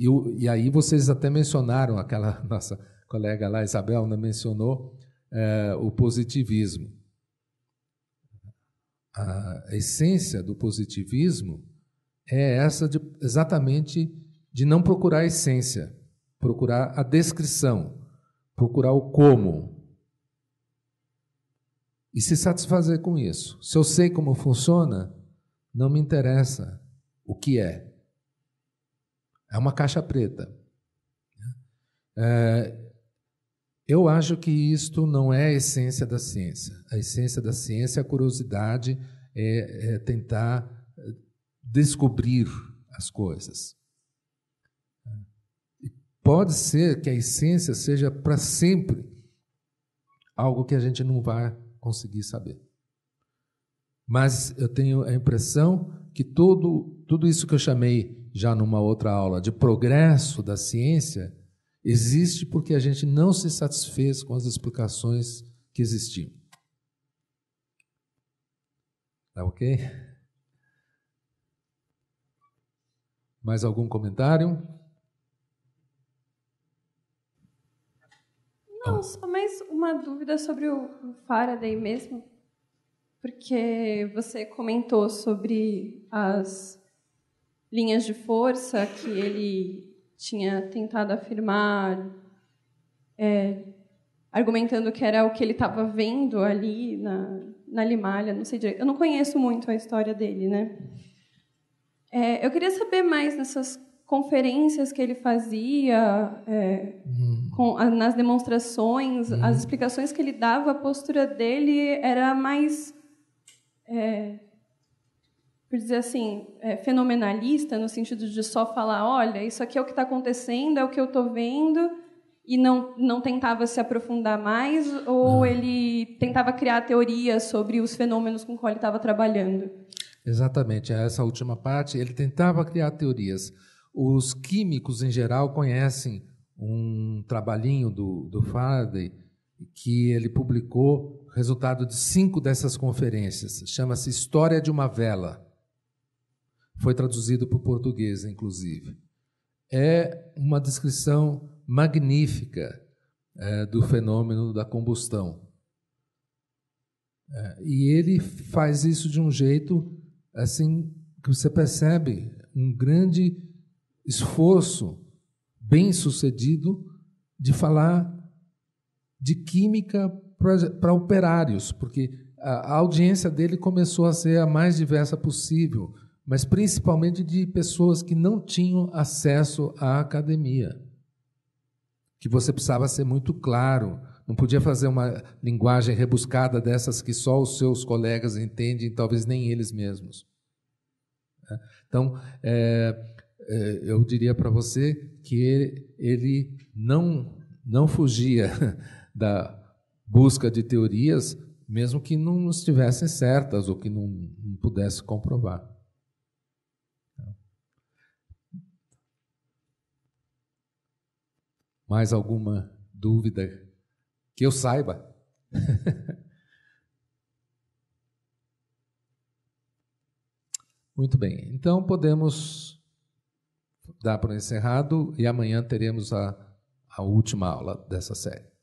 eu, e aí vocês até mencionaram, aquela [laughs] nossa colega lá, Isabel, né, mencionou é, o positivismo. A essência do positivismo é essa de, exatamente de não procurar a essência, procurar a descrição, procurar o como, e se satisfazer com isso. Se eu sei como funciona, não me interessa o que é? É uma caixa preta. É, eu acho que isto não é a essência da ciência. A essência da ciência é a curiosidade, é, é tentar descobrir as coisas. Pode ser que a essência seja para sempre algo que a gente não vai conseguir saber. Mas eu tenho a impressão que tudo, tudo isso que eu chamei já numa outra aula de progresso da ciência existe porque a gente não se satisfez com as explicações que existiam. Tá ok? Mais algum comentário? Não, só mais uma dúvida sobre o Faraday mesmo porque você comentou sobre as linhas de força que ele tinha tentado afirmar, é, argumentando que era o que ele estava vendo ali na, na Limalha, não sei direito. Eu não conheço muito a história dele, né? É, eu queria saber mais nessas conferências que ele fazia, é, uhum. com, a, nas demonstrações, uhum. as explicações que ele dava, a postura dele era mais é, por dizer assim, é, fenomenalista, no sentido de só falar, olha, isso aqui é o que está acontecendo, é o que eu estou vendo, e não, não tentava se aprofundar mais, ou ah. ele tentava criar teorias sobre os fenômenos com que ele estava trabalhando? Exatamente, é essa última parte, ele tentava criar teorias. Os químicos, em geral, conhecem um trabalhinho do, do Faraday, que ele publicou resultado de cinco dessas conferências. Chama-se História de uma Vela. Foi traduzido para o português, inclusive. É uma descrição magnífica é, do fenômeno da combustão. É, e ele faz isso de um jeito assim que você percebe um grande esforço bem sucedido de falar de química para operários, porque a, a audiência dele começou a ser a mais diversa possível, mas principalmente de pessoas que não tinham acesso à academia. Que você precisava ser muito claro, não podia fazer uma linguagem rebuscada dessas que só os seus colegas entendem, talvez nem eles mesmos. Né? Então, é, é, eu diria para você que ele, ele não, não fugia [laughs] da busca de teorias, mesmo que não estivessem certas ou que não, não pudesse comprovar. Mais alguma dúvida que eu saiba? [laughs] Muito bem, então podemos dar por encerrado e amanhã teremos a, a última aula dessa série.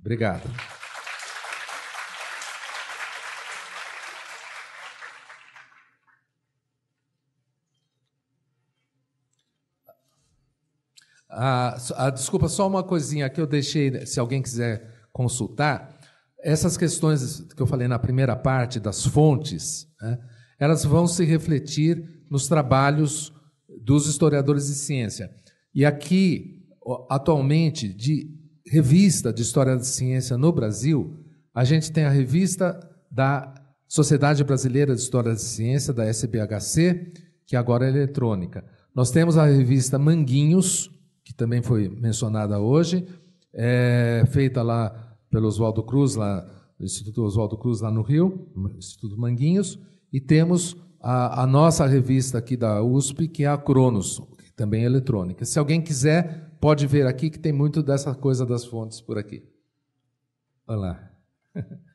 Obrigado. Ah, ah, desculpa, só uma coisinha que eu deixei, se alguém quiser consultar. Essas questões que eu falei na primeira parte, das fontes, né, elas vão se refletir nos trabalhos dos historiadores de ciência. E aqui, atualmente, de revista de história da ciência no Brasil, a gente tem a revista da Sociedade Brasileira de História da Ciência, da SBHC, que agora é eletrônica. Nós temos a revista Manguinhos, que também foi mencionada hoje, é, feita lá pelo Oswaldo Cruz, lá do Instituto Oswaldo Cruz, lá no Rio, Instituto Manguinhos, e temos a, a nossa revista aqui da USP, que é a Cronos, que também é eletrônica. Se alguém quiser pode ver aqui que tem muito dessa coisa das fontes por aqui. Olha lá. [laughs]